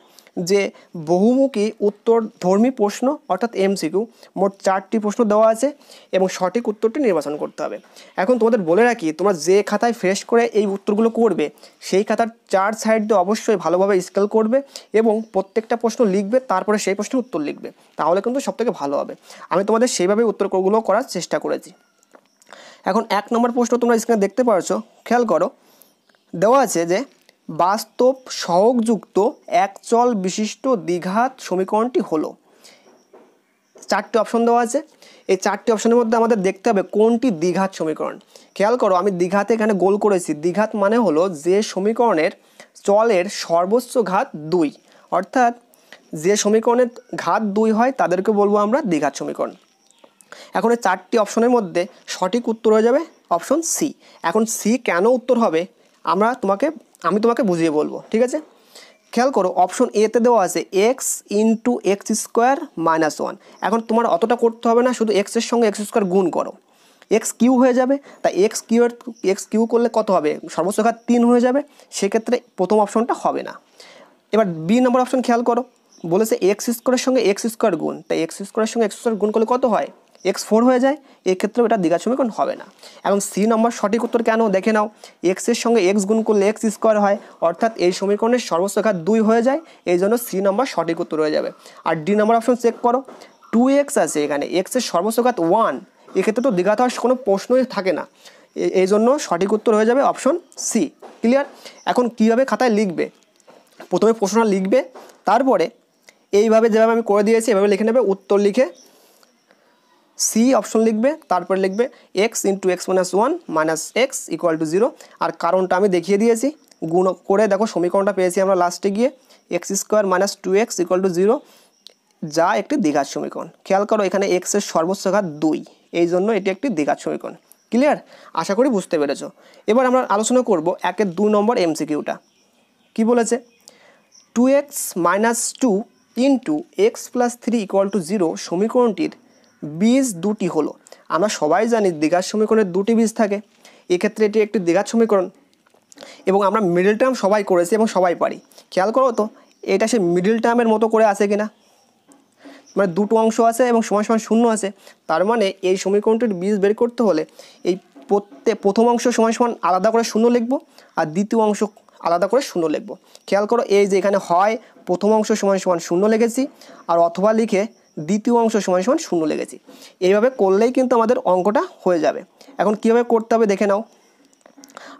যে বহুমুখী উত্তর ধর্মী প্রশ্ন অর্থাৎ এমসিকিউ মোট চারটি প্রশ্ন দেওয়া আছে এবং সঠিক উত্তরটি নির্বাচন করতে হবে এখন তোমাদের বলে রাখি তোমরা যে খাতায় ফ্রেশ করে এই উত্তরগুলো করবে সেই খাতার চার সাইড দিয়ে অবশ্যই ভালোভাবে স্কেল করবে এবং প্রত্যেকটা প্রশ্ন লিখবে তারপরে সেই প্রশ্নের উত্তর লিখবে তাহলে কিন্তু সবথেকে ভালো হবে আমি তোমাদের সেইভাবে উত্তরগুলো করার চেষ্টা করেছি এখন এক নম্বর প্রশ্ন তোমরা স্ক্রিনে দেখতে পারছো খেয়াল করো দেওয়া আছে যে বাস্তব সহযুক্ত এক চল বিশিষ্ট দ্বিঘাত সমীকরণটি হলো চারটি অপশন দেওয়া আছে এই চারটি অপশনের মধ্যে আমাদের দেখতে হবে কোনটি দ্বিঘাত সমীকরণ খেয়াল করো আমি দ্বিঘাতে এখানে গোল করেছি দ্বিঘাত মানে হলো যে সমীকরণের চলের সর্বোচ্চ ঘাত দুই অর্থাৎ যে সমীকরণের ঘাত দুই হয় তাদেরকে বলবো আমরা দ্বিঘাত সমীকরণ এখন এই চারটি অপশনের মধ্যে সঠিক উত্তর হয়ে যাবে অপশন সি এখন সি কেন উত্তর হবে আমরা তোমাকে আমি তোমাকে বুঝিয়ে বলবো ঠিক আছে খেয়াল করো অপশন এতে দেওয়া আছে x into x square minus one এখন তোমার অতটা করতে হবে না শুধু এক্সের সঙ্গে এক্স স্কোয়ার গুণ করো এক্স কিউ হয়ে যাবে তাই এক্স কিউয়ের এক্স কিউ করলে কত হবে সর্বোচ্চ ঘাত তিন হয়ে যাবে সেক্ষেত্রে প্রথম অপশনটা হবে না এবার বি নম্বর অপশন খেয়াল করো বলেছে এক্স স্কোয়ারের সঙ্গে এক্স স্কোয়ার গুণ তাই এক্স স্কোয়ারের সঙ্গে এক্স স্কোয়ার গুণ করলে কত হয় এক্স ফোর হয়ে যায় এক্ষেত্রেও এটা দীঘা সমীকরণ হবে না এবং সি নম্বর সঠিক উত্তর কেন দেখে নাও এক্সের সঙ্গে এক্স গুণ করলে এক্স স্কোয়ার হয় অর্থাৎ এই সমীকরণের সর্বোচ্চ ঘাত দুই হয়ে যায় এই জন্য সি নম্বর সঠিক উত্তর হয়ে যাবে আর ডি নম্বর অপশন চেক করো টু এক্স আছে এখানে এক্সের সর্বোচ্চ ঘাত ওয়ান এক্ষেত্রে তো দীঘা হওয়ার কোনো প্রশ্নই থাকে না এই জন্য সঠিক উত্তর হয়ে যাবে অপশন সি ক্লিয়ার এখন কীভাবে খাতায় লিখবে প্রথমে প্রশ্নটা লিখবে তারপরে এইভাবে যেভাবে আমি করে দিয়েছি এভাবে লিখে নেবে উত্তর লিখে সি অপশন লিখবে তারপরে লিখবে x into x minus one minus x equal to zero আর কারণটা আমি দেখিয়ে দিয়েছি গুণ করে দেখো সমীকরণটা পেয়েছি আমরা লাস্টে গিয়ে x square minus two x equal to zero যা একটি দীঘার সমীকরণ খেয়াল করো এখানে এক্সের সর্বোচ্চ ঘাত দুই এই জন্য এটি একটি দীঘার সমীকরণ ক্লিয়ার আশা করি বুঝতে পেরেছ এবার আমরা আলোচনা করব একের দু নম্বর এমসিকিউটা কি বলেছে two x minus two into x plus three equal to zero সমীকরণটির বীজ দুটি হলো আমরা সবাই জানি দ্বিঘাত সমীকরণের দুটি বীজ থাকে এক্ষেত্রে এটি একটি দ্বিঘাত সমীকরণ এবং আমরা মিডিল টার্ম সবাই করেছি এবং সবাই পারি খেয়াল করো তো এটা সে মিডল টার্মের মতো করে আছে কিনা মানে দুটো অংশ আছে এবং সময় সমান শূন্য আছে তার মানে এই সমীকরণটির বীজ বের করতে হলে এই প্রত্যেক প্রথম অংশ সময় সমান আলাদা করে শূন্য লিখবো আর দ্বিতীয় অংশ আলাদা করে শূন্য লিখবো খেয়াল করো এই যে এখানে হয় প্রথম অংশ সময় সমান শূন্য লিখেছি আর অথবা লিখে দ্বিতীয় অংশ সমান সমান শূন্য লেগেছি এইভাবে করলেই কিন্তু আমাদের অঙ্কটা হয়ে যাবে এখন কীভাবে করতে হবে দেখে নাও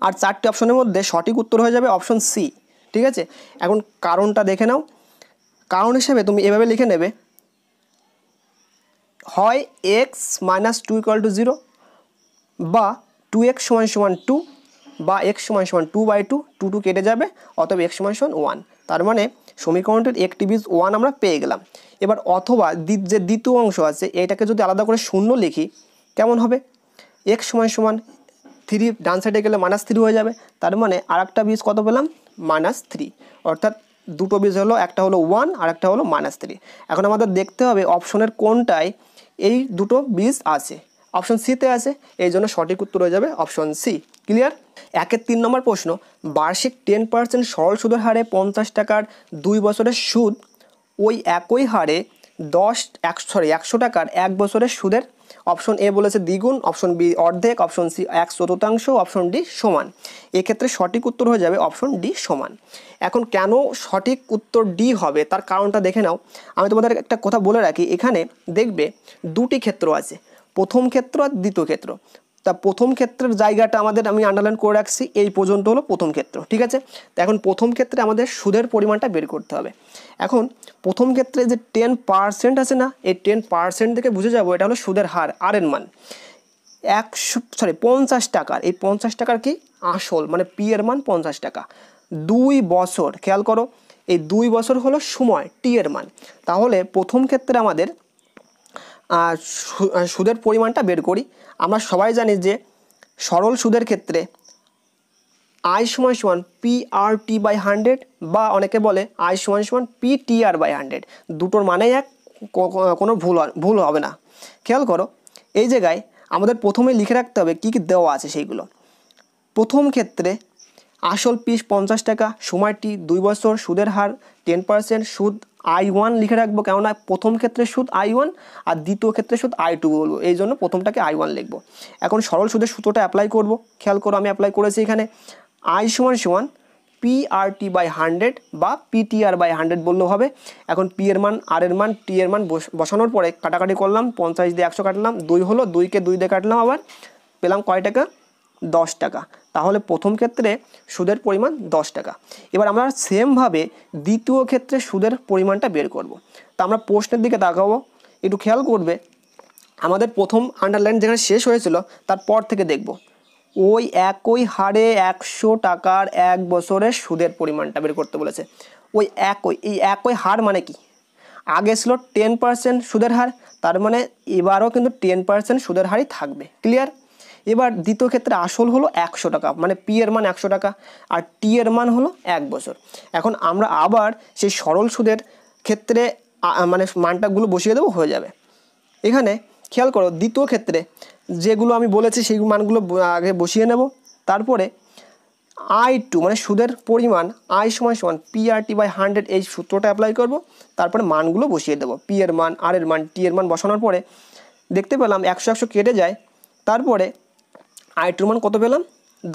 আর চারটি অপশনের মধ্যে সঠিক উত্তর হয়ে যাবে অপশন সি ঠিক আছে এখন কারণটা দেখে নাও কারণ হিসেবে তুমি এভাবে লিখে নেবে হয় x minus two equal to zero বা টু এক্স সমান সমান টু বা এক্স সমান সমান two by two two two কেটে যাবে অতএব এক্স সমান সমান ওয়ান তার মানে সমীকরণটির একটি বীজ ওয়ান আমরা পেয়ে গেলাম এবার অথবা যে দ্বিতীয় অংশ আছে এটাকে যদি আলাদা করে শূন্য লিখি কেমন হবে এক সময় সমান থ্রি ডান সাইডে গেলে মাইনাস থ্রি হয়ে যাবে তার মানে আর একটা বীজ কত পেলাম মাইনাস থ্রি অর্থাৎ দুটো বীজ হলো একটা হলো ওয়ান আর একটা হলো মাইনাস থ্রি এখন আমাদের দেখতে হবে অপশনের কোনটায় এই দুটো বীজ আছে অপশন সিতে আছে এই জন্য সঠিক উত্তর হয়ে যাবে অপশন সি ক্লিয়ার একের তিন নম্বর প্রশ্ন বার্ষিক টেন পার্সেন্ট সরল সুদের হারে পঞ্চাশ টাকার দুই বছরের সুদ ওই একই হারে দশ এক সরি একশো টাকার এক বছরের সুদের অপশন এ বলেছে দ্বিগুণ অপশন বি অর্ধেক অপশন সি এক চতুর্থাংশ অপশন ডি সমান এক্ষেত্রে সঠিক উত্তর হয়ে যাবে অপশন ডি সমান এখন কেন সঠিক উত্তর ডি হবে তার কারণটা দেখে নাও আমি তোমাদের একটা কথা বলে রাখি এখানে দেখবে দুটি ক্ষেত্র আছে প্রথম ক্ষেত্র আর দ্বিতীয় ক্ষেত্র তা প্রথম ক্ষেত্রের জায়গাটা আমাদের আমি আন্ডারলাইন করে রাখছি এই পর্যন্ত হলো প্রথম ক্ষেত্র ঠিক আছে তা এখন প্রথম ক্ষেত্রে আমাদের সুদের পরিমাণটা বের করতে হবে এখন প্রথম ক্ষেত্রে যে টেন পার্সেন্ট আছে না এই টেন পার্সেন্ট থেকে বুঝে যাবো এটা হলো সুদের হার আর এর মান একশো সরি পঞ্চাশ টাকার এই পঞ্চাশ টাকার কি আসল মানে পি এর মান পঞ্চাশ টাকা দুই বছর খেয়াল করো এই দুই বছর হলো সময় টি এর মান তাহলে প্রথম ক্ষেত্রে আমাদের সুদের পরিমাণটা বের করি আমরা সবাই জানি যে সরল সুদের ক্ষেত্রে আই সমান সমান P R T by hundred বা অনেকে বলে আই সমান সমান P T R by hundred দুটোর মানে এক কোনো ভুল ভুল হবে না খেয়াল করো এই জায়গায় আমাদের প্রথমে লিখে রাখতে হবে কী কী দেওয়া আছে সেইগুলো প্রথম ক্ষেত্রে আসল পিস পঞ্চাশ টাকা সময়টি দুই বছর সুদের হার টেন পার্সেন্ট সুদ আই ওয়ান লিখে রাখবো কেননা প্রথম ক্ষেত্রে সুদ আই ওয়ান আর দ্বিতীয় ক্ষেত্রে সুদ আই টু বলবো এই জন্য প্রথমটাকে আই ওয়ান লিখবো এখন সরল সুদের সূত্রটা অ্যাপ্লাই করবো খেয়াল করো আমি অ্যাপ্লাই করেছি এখানে আই সমান সমান P R T by hundred বা আর বাই হান্ড্রেড বললেও হবে এখন পি এর মান আর এর মান টি এর মান বসানোর পরে কাটাকাটি করলাম পঞ্চাশ দিয়ে একশো কাটলাম দুই হলো দুইকে দুই দিয়ে কাটলাম আবার পেলাম কয় টাকা দশ টাকা তাহলে প্রথম ক্ষেত্রে সুদের পরিমাণ দশ টাকা এবার আমরা সেমভাবে দ্বিতীয় ক্ষেত্রে সুদের পরিমাণটা বের করব। তা আমরা প্রশ্নের দিকে তাকাবো একটু খেয়াল করবে আমাদের প্রথম আন্ডারলাইন যেখানে শেষ হয়েছিল তারপর থেকে দেখব ওই একই হারে একশো টাকার এক বছরের সুদের পরিমাণটা বের করতে বলেছে ওই একই এই একই হার মানে কি আগে ছিল টেন পার্সেন্ট সুদের হার তার মানে এবারও কিন্তু টেন পার্সেন্ট সুদের হারই থাকবে ক্লিয়ার এবার দ্বিতীয় ক্ষেত্রে আসল হলো একশো টাকা মানে পি এর মান একশো টাকা আর টি এর মান হলো এক বছর এখন আমরা আবার সেই সরল সুদের ক্ষেত্রে মানে মানটাগুলো বসিয়ে দেবো হয়ে যাবে এখানে খেয়াল করো দ্বিতীয় ক্ষেত্রে যেগুলো আমি বলেছি সেই মানগুলো আগে বসিয়ে নেব তারপরে আই টু মানে সুদের পরিমাণ আই সমান সমান পিআরটি বাই হান্ড্রেড এই সূত্রটা অ্যাপ্লাই করব তারপরে মানগুলো বসিয়ে দেবো পি এর মান আর এর মান টি এর মান বসানোর পরে দেখতে পেলাম একশো একশো কেটে যায় তারপরে আইটুর মান কত পেলাম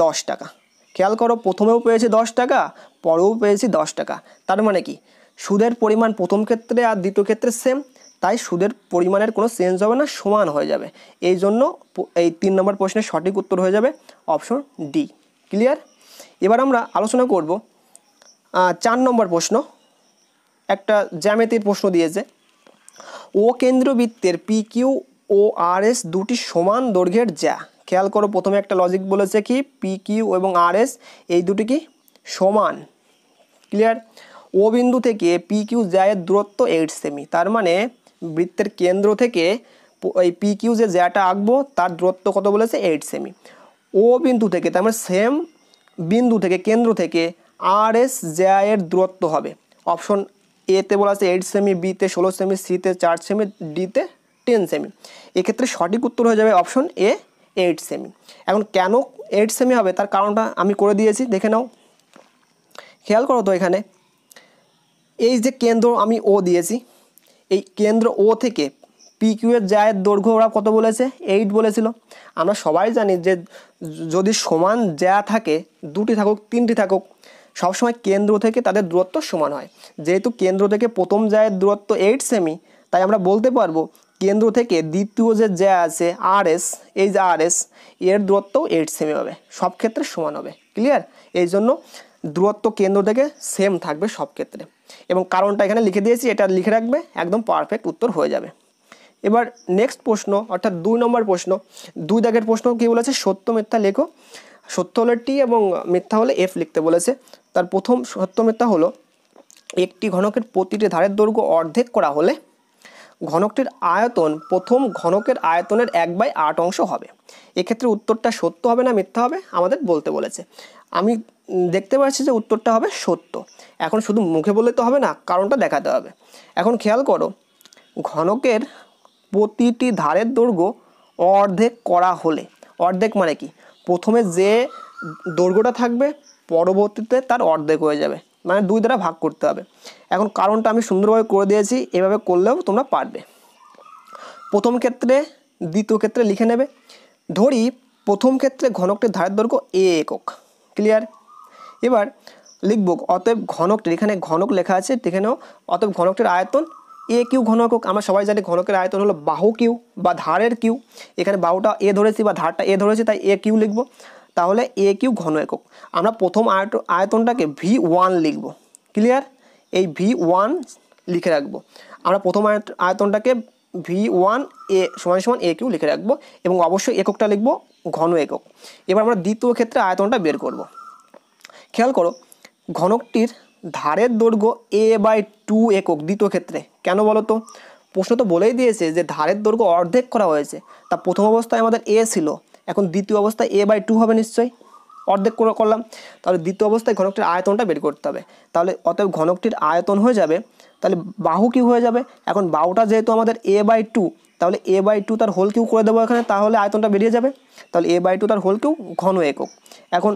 দশ টাকা খেয়াল করো প্রথমেও পেয়েছি দশ টাকা পরেও পেয়েছি দশ টাকা তার মানে কি সুদের পরিমাণ প্রথম ক্ষেত্রে আর দ্বিতীয় ক্ষেত্রে সেম তাই সুদের পরিমাণের কোনো চেঞ্জ হবে না সমান হয়ে যাবে এই জন্য এই তিন নম্বর প্রশ্নের সঠিক উত্তর হয়ে যাবে অপশন ডি ক্লিয়ার এবার আমরা আলোচনা করব চার নম্বর প্রশ্ন একটা জ্যামেতির প্রশ্ন দিয়েছে ও কেন্দ্রবৃত্তের পি কিউ ও আর এস দুটি সমান দৈর্ঘ্যের যা খেয়াল করো প্রথমে একটা লজিক বলেছে কি পি কিউ এবং আর এস এই দুটি কি সমান ক্লিয়ার ও বিন্দু থেকে পি কিউ জ্যায়ের দূরত্ব এইট সেমি তার মানে বৃত্তের কেন্দ্র থেকে এই পি কিউ যে জ্যাটা আঁকবো তার দূরত্ব কত বলেছে এইট সেমি ও বিন্দু থেকে তার মানে সেম বিন্দু থেকে কেন্দ্র থেকে আর এস জ্যায়ের দূরত্ব হবে অপশন এতে বলা আছে এইট সেমি বিতে ষোলো সেমি সিতে চার সেমি ডিতে টেন সেমি এক্ষেত্রে সঠিক উত্তর হয়ে যাবে অপশন এ এইট সেমি এখন কেন এইট সেমি হবে তার কারণটা আমি করে দিয়েছি দেখে নাও খেয়াল করো তো এখানে এই যে কেন্দ্র আমি ও দিয়েছি এই কেন্দ্র ও থেকে পি কিউয়ের জায়ের দৈর্ঘ্য ওরা কত বলেছে এইট বলেছিল আমরা সবাই জানি যে যদি সমান জ্যা থাকে দুটি থাকুক তিনটি থাকুক সবসময় কেন্দ্র থেকে তাদের দূরত্ব সমান হয় যেহেতু কেন্দ্র থেকে প্রথম জায়ের দূরত্ব এইট সেমি তাই আমরা বলতে পারবো কেন্দ্র থেকে দ্বিতীয় যে জ্যা আছে আর এস এই যে আর এস এর দূরত্বও এইট সেমি হবে সব ক্ষেত্রে সমান হবে ক্লিয়ার এই জন্য দূরত্ব কেন্দ্র থেকে সেম থাকবে সব ক্ষেত্রে এবং কারণটা এখানে লিখে দিয়েছি এটা লিখে রাখবে একদম পারফেক্ট উত্তর হয়ে যাবে এবার নেক্সট প্রশ্ন অর্থাৎ দুই নম্বর প্রশ্ন দুই দাগের প্রশ্ন কী বলেছে সত্য মিথ্যা লেখো সত্য হলে টি এবং মিথ্যা হলে এফ লিখতে বলেছে তার প্রথম সত্য মিথ্যা হলো একটি ঘনকের প্রতিটি ধারের দৈর্ঘ্য অর্ধেক করা হলে ঘনকটির আয়তন প্রথম ঘনকের আয়তনের এক বাই আট অংশ হবে এক্ষেত্রে উত্তরটা সত্য হবে না মিথ্যা হবে আমাদের বলতে বলেছে আমি দেখতে পাচ্ছি যে উত্তরটা হবে সত্য এখন শুধু মুখে বলে তো হবে না কারণটা দেখাতে হবে এখন খেয়াল করো ঘনকের প্রতিটি ধারের দৈর্ঘ্য অর্ধেক করা হলে অর্ধেক মানে কি প্রথমে যে দৈর্ঘ্যটা থাকবে পরবর্তীতে তার অর্ধেক হয়ে যাবে মানে দুই দ্বারা ভাগ করতে হবে এখন কারণটা আমি সুন্দরভাবে করে দিয়েছি এভাবে করলেও তোমরা পারবে প্রথম ক্ষেত্রে দ্বিতীয় ক্ষেত্রে লিখে নেবে ধরি প্রথম ক্ষেত্রে ঘনকটির ধারের দৈর্ঘ্য এ একক ক্লিয়ার এবার লিখব অতএব ঘনকটির এখানে ঘনক লেখা আছে এখানেও অতএব ঘনকটির আয়তন এ কিউ একক আমরা সবাই জানি ঘনকের আয়তন হলো বাহু কিউ বা ধারের কিউ এখানে বাহুটা এ ধরেছি বা ধারটা এ ধরেছি তাই এ কিউ লিখব তাহলে এ কিউ ঘন একক আমরা প্রথম আয়ত আয়তনটাকে ভি ওয়ান লিখব ক্লিয়ার এই ভি ওয়ান লিখে রাখবো আমরা প্রথম আয়তনটাকে ভি ওয়ান এ সমান সমান এ কেউ লিখে রাখবো এবং অবশ্যই এককটা লিখবো ঘন একক এবার আমরা দ্বিতীয় ক্ষেত্রে আয়তনটা বের করব। খেয়াল করো ঘনকটির ধারের দৈর্ঘ্য এ বাই টু একক দ্বিতীয় ক্ষেত্রে কেন বলো তো প্রশ্ন তো বলেই দিয়েছে যে ধারের দৈর্ঘ্য অর্ধেক করা হয়েছে তা প্রথম অবস্থায় আমাদের এ ছিল এখন দ্বিতীয় অবস্থায় এ বাই টু হবে নিশ্চয়ই অর্ধেক করে করলাম তাহলে দ্বিতীয় অবস্থায় ঘনকটির আয়তনটা বের করতে হবে তাহলে অতএব ঘনকটির আয়তন হয়ে যাবে তাহলে বাহু কি হয়ে যাবে এখন বাহুটা যেহেতু আমাদের এ বাই টু তাহলে এ বাই টু তার হোল কিউ করে দেবো এখানে তাহলে আয়তনটা বেরিয়ে যাবে তাহলে এ বাই টু তার হোল কিউ ঘন একক এখন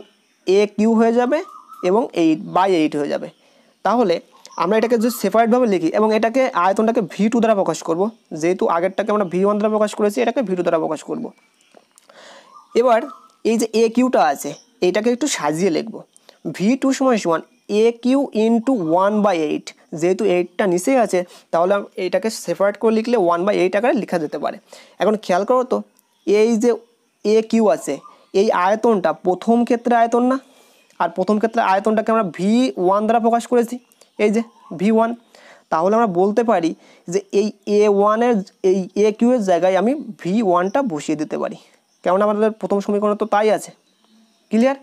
এ কিউ হয়ে যাবে এবং এইট বাই এইট হয়ে যাবে তাহলে আমরা এটাকে যদি সেপারেটভাবে লিখি এবং এটাকে আয়তনটাকে ভি টু দ্বারা প্রকাশ করব যেহেতু আগেরটাকে আমরা ভি ওয়ান দ্বারা প্রকাশ করেছি এটাকে ভি টু দ্বারা প্রকাশ করব এবার এই যে এ কিউটা আছে এটাকে একটু সাজিয়ে লিখব ভি টু সময় সমান A cube into one by eight যেহেতু এইটটা নিচেই আছে তাহলে এটাকে সেপারেট করে লিখলে ওয়ান বাই এইট আকারে লেখা যেতে পারে এখন খেয়াল করো তো এই যে এ কিউ আছে এই আয়তনটা প্রথম ক্ষেত্রে আয়তন না আর প্রথম ক্ষেত্রে আয়তনটাকে আমরা ভি ওয়ান দ্বারা প্রকাশ করেছি এই যে ভি ওয়ান তাহলে আমরা বলতে পারি যে এই এ ওয়ানের এই এ কিউয়ের জায়গায় আমি ভি ওয়ানটা বসিয়ে দিতে পারি কেমন আমাদের প্রথম সমীকরণ তো তাই আছে ক্লিয়ার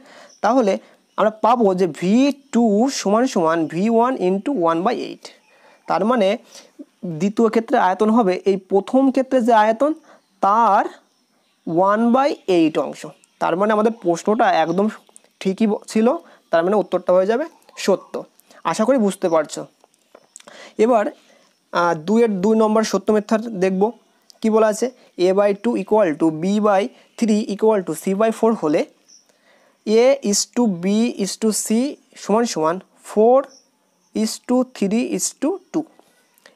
তাহলে আমরা পাবো যে ভি টু সমান সমান V one into one by eight তার মানে দ্বিতীয় ক্ষেত্রে আয়তন হবে এই প্রথম ক্ষেত্রে যে আয়তন তার ওয়ান বাই এইট অংশ তার মানে আমাদের প্রশ্নটা একদম ঠিকই ছিল তার মানে উত্তরটা হয়ে যাবে সত্য আশা করি বুঝতে পারছো এবার দুয়ের দুই নম্বর সত্য মিথ্যার দেখব কি বলা আছে A by two equal to B by three equal to C by four হলে A is to B is to C সমান সমান four is to three is to two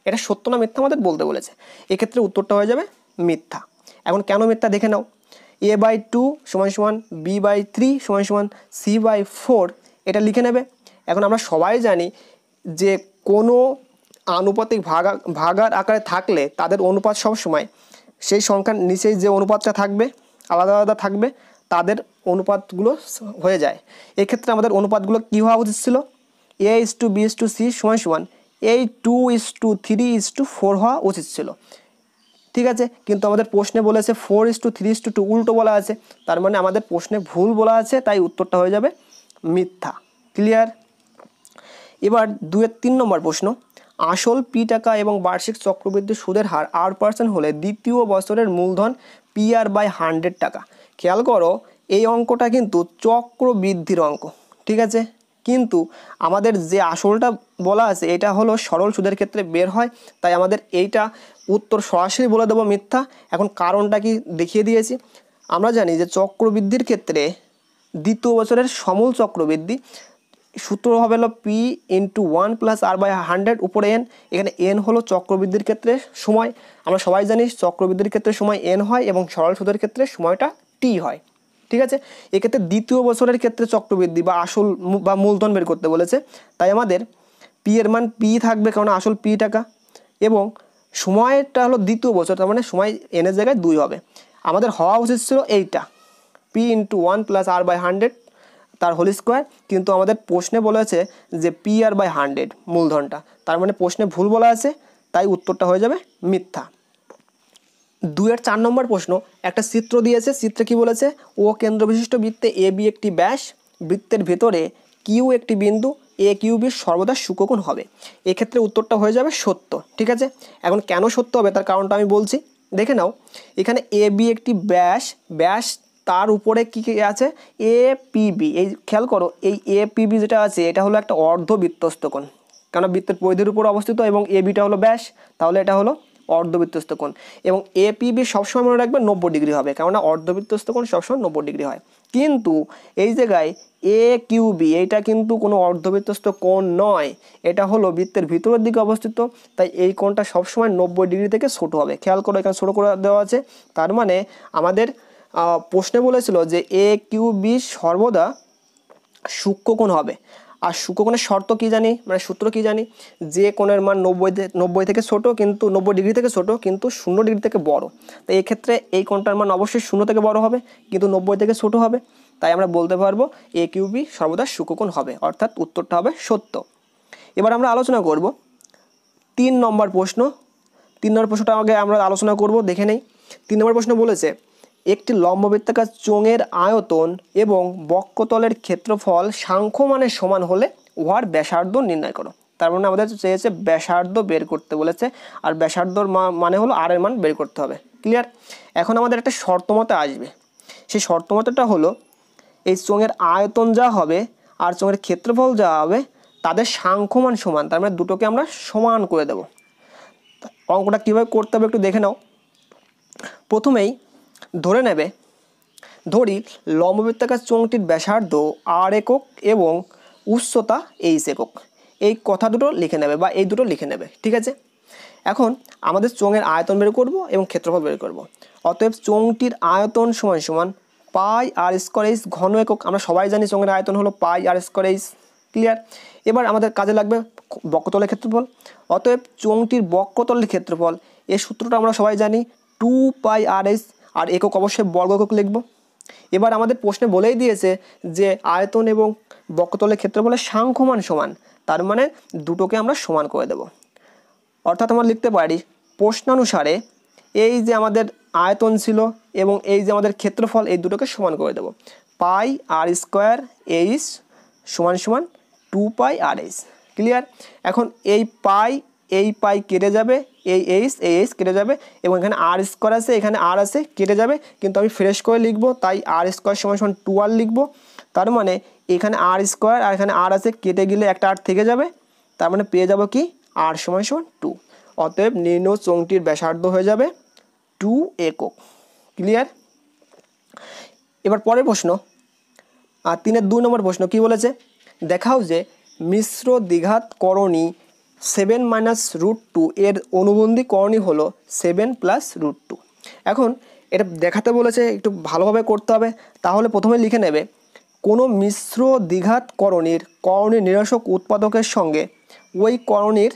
এটা সত্য না মিথ্যা আমাদের বলতে বলেছে এক্ষেত্রে উত্তরটা হয়ে যাবে মিথ্যা এখন কেন মিথ্যা দেখে নাও এ বাই টু সমান সমান বি বাই থ্রি সমান সমান সি বাই ফোর এটা লিখে নেবে এখন আমরা সবাই জানি যে কোনো আনুপাতিক ভাগা ভাগার আকারে থাকলে তাদের অনুপাত সব সময় সেই সংখ্যার নিচেই যে অনুপাতটা থাকবে আলাদা আলাদা থাকবে তাদের অনুপাতগুলো হয়ে যায় এক্ষেত্রে আমাদের অনুপাতগুলো কী হওয়া উচিত ছিল A is to B is to C সময় সমান এই two is to three is to four হওয়া উচিত ছিল ঠিক আছে কিন্তু আমাদের প্রশ্নে বলেছে four is to three is to two উল্টো বলা আছে তার মানে আমাদের প্রশ্নে ভুল বলা আছে তাই উত্তরটা হয়ে যাবে মিথ্যা ক্লিয়ার এবার দুয়ের তিন নম্বর প্রশ্ন আসল পি টাকা এবং বার্ষিক চক্রবৃদ্ধি সুদের হার আট পার্সেন্ট হলে দ্বিতীয় বছরের মূলধন পি আর বাই হান্ড্রেড টাকা খেয়াল করো এই অঙ্কটা কিন্তু চক্রবৃদ্ধির অঙ্ক ঠিক আছে কিন্তু আমাদের যে আসলটা বলা আছে এটা হলো সরল সুদের ক্ষেত্রে বের হয় তাই আমাদের এইটা উত্তর সরাসরি বলে দেবো মিথ্যা এখন কারণটা কি দেখিয়ে দিয়েছি আমরা জানি যে চক্রবৃদ্ধির ক্ষেত্রে দ্বিতীয় বছরের সমূল চক্রবৃদ্ধি সূত্র হবে হলো P into one plus R by hundred উপরে এন এখানে এন হলো চক্রবৃদ্ধির ক্ষেত্রে সময় আমরা সবাই জানি চক্রবৃদ্ধির ক্ষেত্রে সময় এন হয় এবং সরল সুদের ক্ষেত্রে সময়টা টি হয় ঠিক আছে এক্ষেত্রে দ্বিতীয় বছরের ক্ষেত্রে চক্রবৃদ্ধি বা আসল বা মূলধন বের করতে বলেছে তাই আমাদের পি এর মান পি থাকবে কারণ আসল পি টাকা এবং সময়টা হলো দ্বিতীয় বছর তার মানে সময় এনের জায়গায় দুই হবে আমাদের হওয়া উচিত ছিল এইটা P into one plus R by hundred তার হোল স্কোয়ার কিন্তু আমাদের প্রশ্নে বলেছে যে পি আর বাই হান্ড্রেড মূলধনটা তার মানে প্রশ্নে ভুল বলা আছে তাই উত্তরটা হয়ে যাবে মিথ্যা দুয়ের চার নম্বর প্রশ্ন একটা চিত্র দিয়েছে চিত্রে কি বলেছে ও কেন্দ্রবিশিষ্ট বৃত্তে এ বি একটি ব্যাস বৃত্তের ভেতরে কিউ একটি বিন্দু এ কিউ বি সর্বদা সুকোণ হবে এক্ষেত্রে উত্তরটা হয়ে যাবে সত্য ঠিক আছে এখন কেন সত্য হবে তার কারণটা আমি বলছি দেখে নাও এখানে এ বি একটি ব্যাস ব্যাস তার উপরে কী কী আছে এ বি এই খেয়াল করো এই এ বি যেটা আছে এটা হলো একটা অর্ধবৃত্তস্থ কোণ কেন বৃত্তের পরিধির উপর অবস্থিত এবং এ বিটা হলো ব্যাস তাহলে এটা হলো অর্ধবৃত্তস্থ কোণ এবং এপিবি সবসময় মনে রাখবে নব্বই ডিগ্রি হবে কেননা অর্ধবৃত্তস্থ কোণ সবসময় নব্বই ডিগ্রি হয় কিন্তু এই জায়গায় এ কিউবি এইটা কিন্তু কোনো অর্ধবৃত্তস্থ কোণ নয় এটা হলো বৃত্তের ভিতরের দিকে অবস্থিত তাই এই কোণটা সবসময় নব্বই ডিগ্রি থেকে ছোটো হবে খেয়াল করো এখানে ছোটো করে দেওয়া আছে তার মানে আমাদের প্রশ্নে বলেছিল যে এ কিউবি সর্বদা সূক্ষ্ম কোণ হবে আর সুকোণের শর্ত কি জানি মানে সূত্র কি জানি যে কোণের মান নব্বই নব্বই থেকে ছোট কিন্তু নব্বই ডিগ্রি থেকে ছোট কিন্তু শূন্য ডিগ্রি থেকে বড় তো ক্ষেত্রে এই কোণটার মান অবশ্যই শূন্য থেকে বড় হবে কিন্তু নব্বই থেকে ছোট হবে তাই আমরা বলতে পারবো এ কিউবি সর্বদা সুকোণ হবে অর্থাৎ উত্তরটা হবে সত্য এবার আমরা আলোচনা করব তিন নম্বর প্রশ্ন তিন নম্বর প্রশ্নটা আগে আমরা আলোচনা করব দেখে নেই তিন নম্বর প্রশ্ন বলেছে একটি লম্ববৃত্তাকার চোঙের আয়তন এবং বক্ষতলের ক্ষেত্রফল সাংখ্যমানের সমান হলে উহার ব্যাসার্ধ নির্ণয় করো তার মানে আমাদের চেয়েছে ব্যাসার্ধ বের করতে বলেছে আর ব্যাসার্ধর মানে হলো আর এর মান বের করতে হবে ক্লিয়ার এখন আমাদের একটা শর্তমতে আসবে সেই শর্তমতাটা হলো এই চোঙের আয়তন যা হবে আর চোঙের ক্ষেত্রফল যা হবে তাদের সাংখ্যমান সমান তার মানে দুটোকে আমরা সমান করে দেব অঙ্কটা কীভাবে করতে হবে একটু দেখে নাও প্রথমেই ধরে নেবে ধরি লম্ববৃত্তাকার চোঙটির ব্যাসার্ধ আর একক এবং উচ্চতা এইচ একক এই কথা দুটো লিখে নেবে বা এই দুটো লিখে নেবে ঠিক আছে এখন আমাদের চোঙের আয়তন বের করব এবং ক্ষেত্রফল বের করব। অতএব চোঙটির আয়তন সমান সমান পাই আর স্কোয়ার এইচ ঘন একক আমরা সবাই জানি চোঙের আয়তন হলো pi R square H clear এবার আমাদের কাজে লাগবে বক্রতলের ক্ষেত্রফল অতএব চোঙটির বক্রতলের ক্ষেত্রফল এই সূত্রটা আমরা সবাই জানি টু পাই আর এস আর একক অবশ্যই বর্গ একক লিখব এবার আমাদের প্রশ্নে বলেই দিয়েছে যে আয়তন এবং বক্রতলের ক্ষেত্রফলের সাংখ্যমান সমান তার মানে দুটোকে আমরা সমান করে দেব অর্থাৎ আমরা লিখতে পারি প্রশ্নানুসারে এই যে আমাদের আয়তন ছিল এবং এই যে আমাদের ক্ষেত্রফল এই দুটোকে সমান করে দেব পাই আর স্কোয়ার এইচ সমান সমান two pi R H clear এখন এই পাই এই পাই কেটে যাবে এই এইস এই এইস কেটে যাবে এবং এখানে আর স্কোয়ার আছে এখানে আর আছে কেটে যাবে কিন্তু আমি ফ্রেশ করে লিখব তাই আর স্কোয়ার সময় সময় টু আর লিখবো তার মানে এখানে আর স্কোয়ার আর এখানে আর আছে কেটে গেলে একটা আর থেকে যাবে তার মানে পেয়ে যাব কি আর সময় সময় টু অতএব নির্ণ চোঙটির ব্যাসার্ধ হয়ে যাবে টু একক ক্লিয়ার এবার পরের প্রশ্ন আর তিনের দু নম্বর প্রশ্ন কি বলেছে দেখাও যে মিশ্র দ্বিঘাত করণী সেভেন মাইনাস রুট টু এর অনুবন্ধী করণী হলো সেভেন প্লাস রুট টু এখন এটা দেখাতে বলেছে একটু ভালোভাবে করতে হবে তাহলে প্রথমে লিখে নেবে কোনো মিশ্র দ্বিঘাত করণীর করণীর নিরাসক উৎপাদকের সঙ্গে ওই করণীর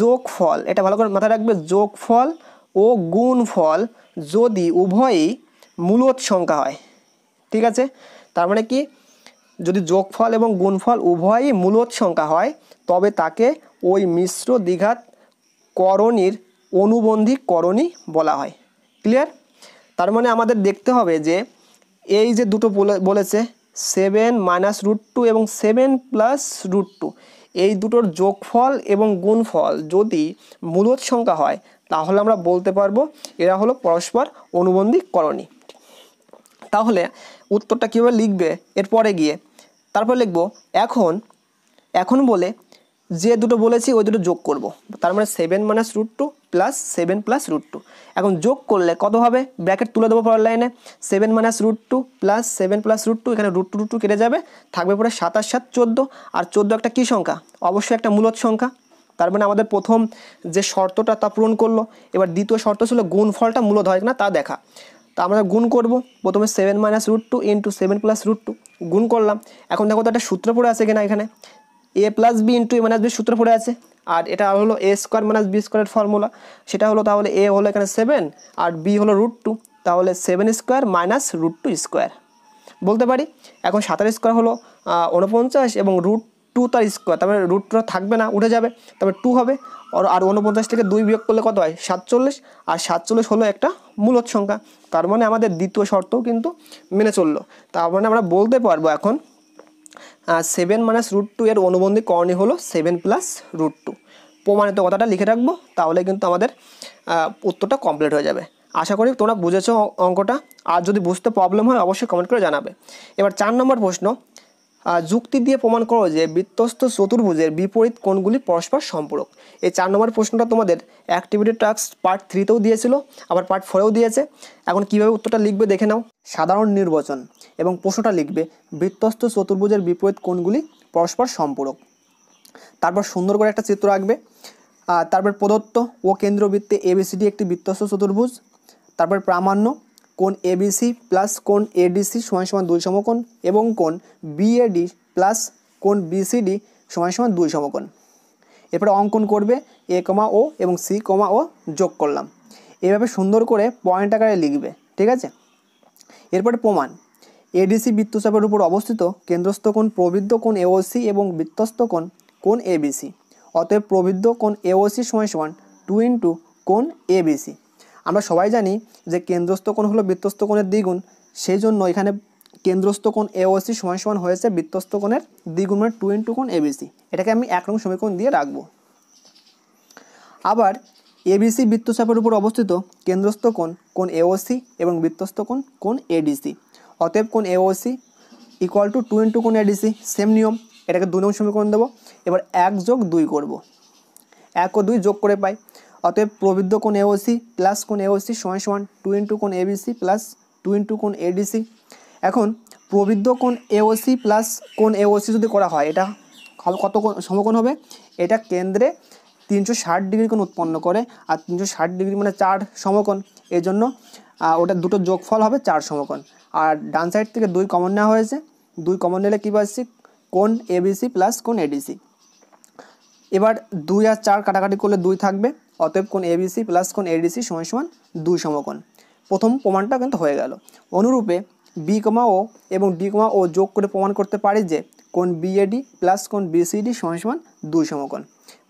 যোগ ফল এটা ভালো করে মাথায় রাখবে যোগ ফল ও গুণ ফল যদি উভয়ই মূলত সংখ্যা হয় ঠিক আছে তার মানে কি যদি যোগফল এবং গুণফল উভয়ই মূলত সংখ্যা হয় তবে তাকে ওই মিশ্র দ্বিঘাত করণীর অনুবন্ধী করণী বলা হয় ক্লিয়ার তার মানে আমাদের দেখতে হবে যে এই যে দুটো বলেছে সেভেন মাইনাস রুট টু এবং সেভেন প্লাস রুট টু এই দুটোর যোগফল এবং গুণফল যদি মূলত সংখ্যা হয় তাহলে আমরা বলতে পারবো এরা হলো পরস্পর অনুবন্ধী করণী তাহলে উত্তরটা কীভাবে লিখবে এরপরে গিয়ে তারপর লিখব এখন এখন বলে যে দুটো বলেছি ওই দুটো যোগ করব তার মানে seven minus root two plus seven plus root two এখন যোগ করলে কত হবে ব্র্যাকেট তুলে দেবো পরের লাইনে seven minus root two plus seven plus root two এখানে রুট টু রুট টু কেটে যাবে থাকবে পরে সাতাশ সাত চোদ্দো আর চোদ্দো একটা কী সংখ্যা অবশ্যই একটা মূলত সংখ্যা তার মানে আমাদের প্রথম যে শর্তটা তা পূরণ করলো এবার দ্বিতীয় শর্ত ছিল গুণ ফলটা মূলত হয় না তা দেখা তা আমরা গুণ করব প্রথমে seven minus root two into seven plus root two গুণ করলাম এখন দেখো তো একটা সূত্র পড়ে আছে কিনা এখানে A plus B into A minus B সূত্র পড়ে আছে আর এটা হলো এ স্কোয়ার মাইনাস বি স্কোয়ারের ফর্মুলা সেটা হলো তাহলে এ হলো এখানে সেভেন আর বি হলো রুট টু তাহলে seven square minus root two square বলতে পারি এখন সাতাশ স্কোয়ার হলো উনপঞ্চাশ এবং রুট টু তার স্কোয়ার তারপরে রুট টু থাকবে না উঠে যাবে তারপরে টু হবে আর উনপঞ্চাশ থেকে দুই বিয়োগ করলে কত হয় সাতচল্লিশ আর সাতচল্লিশ হলো একটা মূলত সংখ্যা তার মানে আমাদের দ্বিতীয় শর্তও কিন্তু মেনে চললো তার মানে আমরা বলতে পারবো এখন সেভেন মাইনাস রুট টু এর অনুবন্ধী করণী হলো সেভেন প্লাস রুট টু প্রমাণিত কথাটা লিখে রাখবো তাহলে কিন্তু আমাদের উত্তরটা কমপ্লিট হয়ে যাবে আশা করি তোমরা বুঝেছ অঙ্কটা আর যদি বুঝতে প্রবলেম হয় অবশ্যই কমেন্ট করে জানাবে এবার চার নম্বর প্রশ্ন যুক্তি দিয়ে প্রমাণ করো যে বৃত্তস্থ চতুর্ভুজের বিপরীত কোণগুলি পরস্পর সম্পূরক এই চার নম্বর প্রশ্নটা তোমাদের অ্যাক্টিভিটি টাস্ক পার্ট থ্রিতেও দিয়েছিল আবার পার্ট ফোরেও দিয়েছে এখন কীভাবে উত্তরটা লিখবে দেখে নাও সাধারণ নির্বাচন এবং প্রশ্নটা লিখবে বৃত্তস্থ চতুর্ভুজের বিপরীত কোণগুলি পরস্পর সম্পূরক তারপর সুন্দর করে একটা চিত্র আঁকবে তারপর প্রদত্ত ও কেন্দ্রবৃত্তে এবিসিডি একটি বৃত্তস্থ চতুর্ভুজ তারপর প্রামাণ্য কোন এবিসি প্লাস কোন এডিসি সমান সমান দুই সমকোণ এবং কোণ বিএডি প্লাস সি বিসিডি সমান সমান দুই সমকোণ এরপরে অঙ্কন করবে এ কমা ও এবং সি কমা ও যোগ করলাম এভাবে সুন্দর করে পয়েন্ট আকারে লিখবে ঠিক আছে এরপরে প্রমাণ এডিসি বৃত্তচাপের উপর অবস্থিত কেন্দ্রস্থ কোণ প্রবৃদ্ধ কোণ এওসি এবং বৃত্তস্থ কোণ কোণ এবিসি অতএব প্রবৃদ্ধ কোণ এওসি সময় সমান টু ইন্টু কোণ এবিসি আমরা সবাই জানি যে কেন্দ্রস্থ কোণ হলো বৃত্তস্থ কোণের দ্বিগুণ সেই জন্য এখানে কেন্দ্রস্থ কোণ এওসি সমান সমান হয়েছে বৃত্তস্থ কোণের দ্বিগুণ মানে টু ইন্টু কোণ এবিসি এটাকে আমি এক নম্বর সমীকরণ দিয়ে রাখবো আবার এবিসি বৃত্তচাপের উপর অবস্থিত কেন্দ্রস্থ কোণ কোন এওসি এবং বৃত্তস্থ কোণ কোন এডিসি অতএব কোন AOC equal to two into কোন এডিসি সেম নিয়ম এটাকে দু নম্বর সমীকরণ দেবো এবার এক যোগ দুই করব এক ও দুই যোগ করে পাই অতএব প্রবৃদ্ধ কোন এওসি প্লাস কোন এওসি সমান সমান টু ইন্টু কোন এবিসি প্লাস টু ইন্টু কোন এডিসি এখন প্রবৃদ্ধ কোন এওসি প্লাস কোন এওসি যদি করা হয় এটা কত সমকোণ হবে এটা কেন্দ্রে তিনশো ষাট ডিগ্রি কোন উৎপন্ন করে আর তিনশো ষাট ডিগ্রি মানে চার সমকোণ এই জন্য ওটা দুটো যোগফল হবে চার সমকোণ আর ডান সাইড থেকে দুই কমন নেওয়া হয়েছে দুই কমন নিলে কী পাচ্ছি কোন এবিসি প্লাস কোন এডিসি এবার দুই আর চার কাটাকাটি করলে দুই থাকবে অতএব কোন এবিসি প্লাস কোন এডিসি সময় সমান দুই সমকোণ প্রথম প্রমাণটা কিন্তু হয়ে গেল অনুরূপে বি কমা ও এবং ডি কমা ও যোগ করে প্রমাণ করতে পারি যে কোন বিএডি প্লাস কোন বিসিডি সময় সমান দুই সমকোণ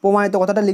প্রমাণিত কথাটা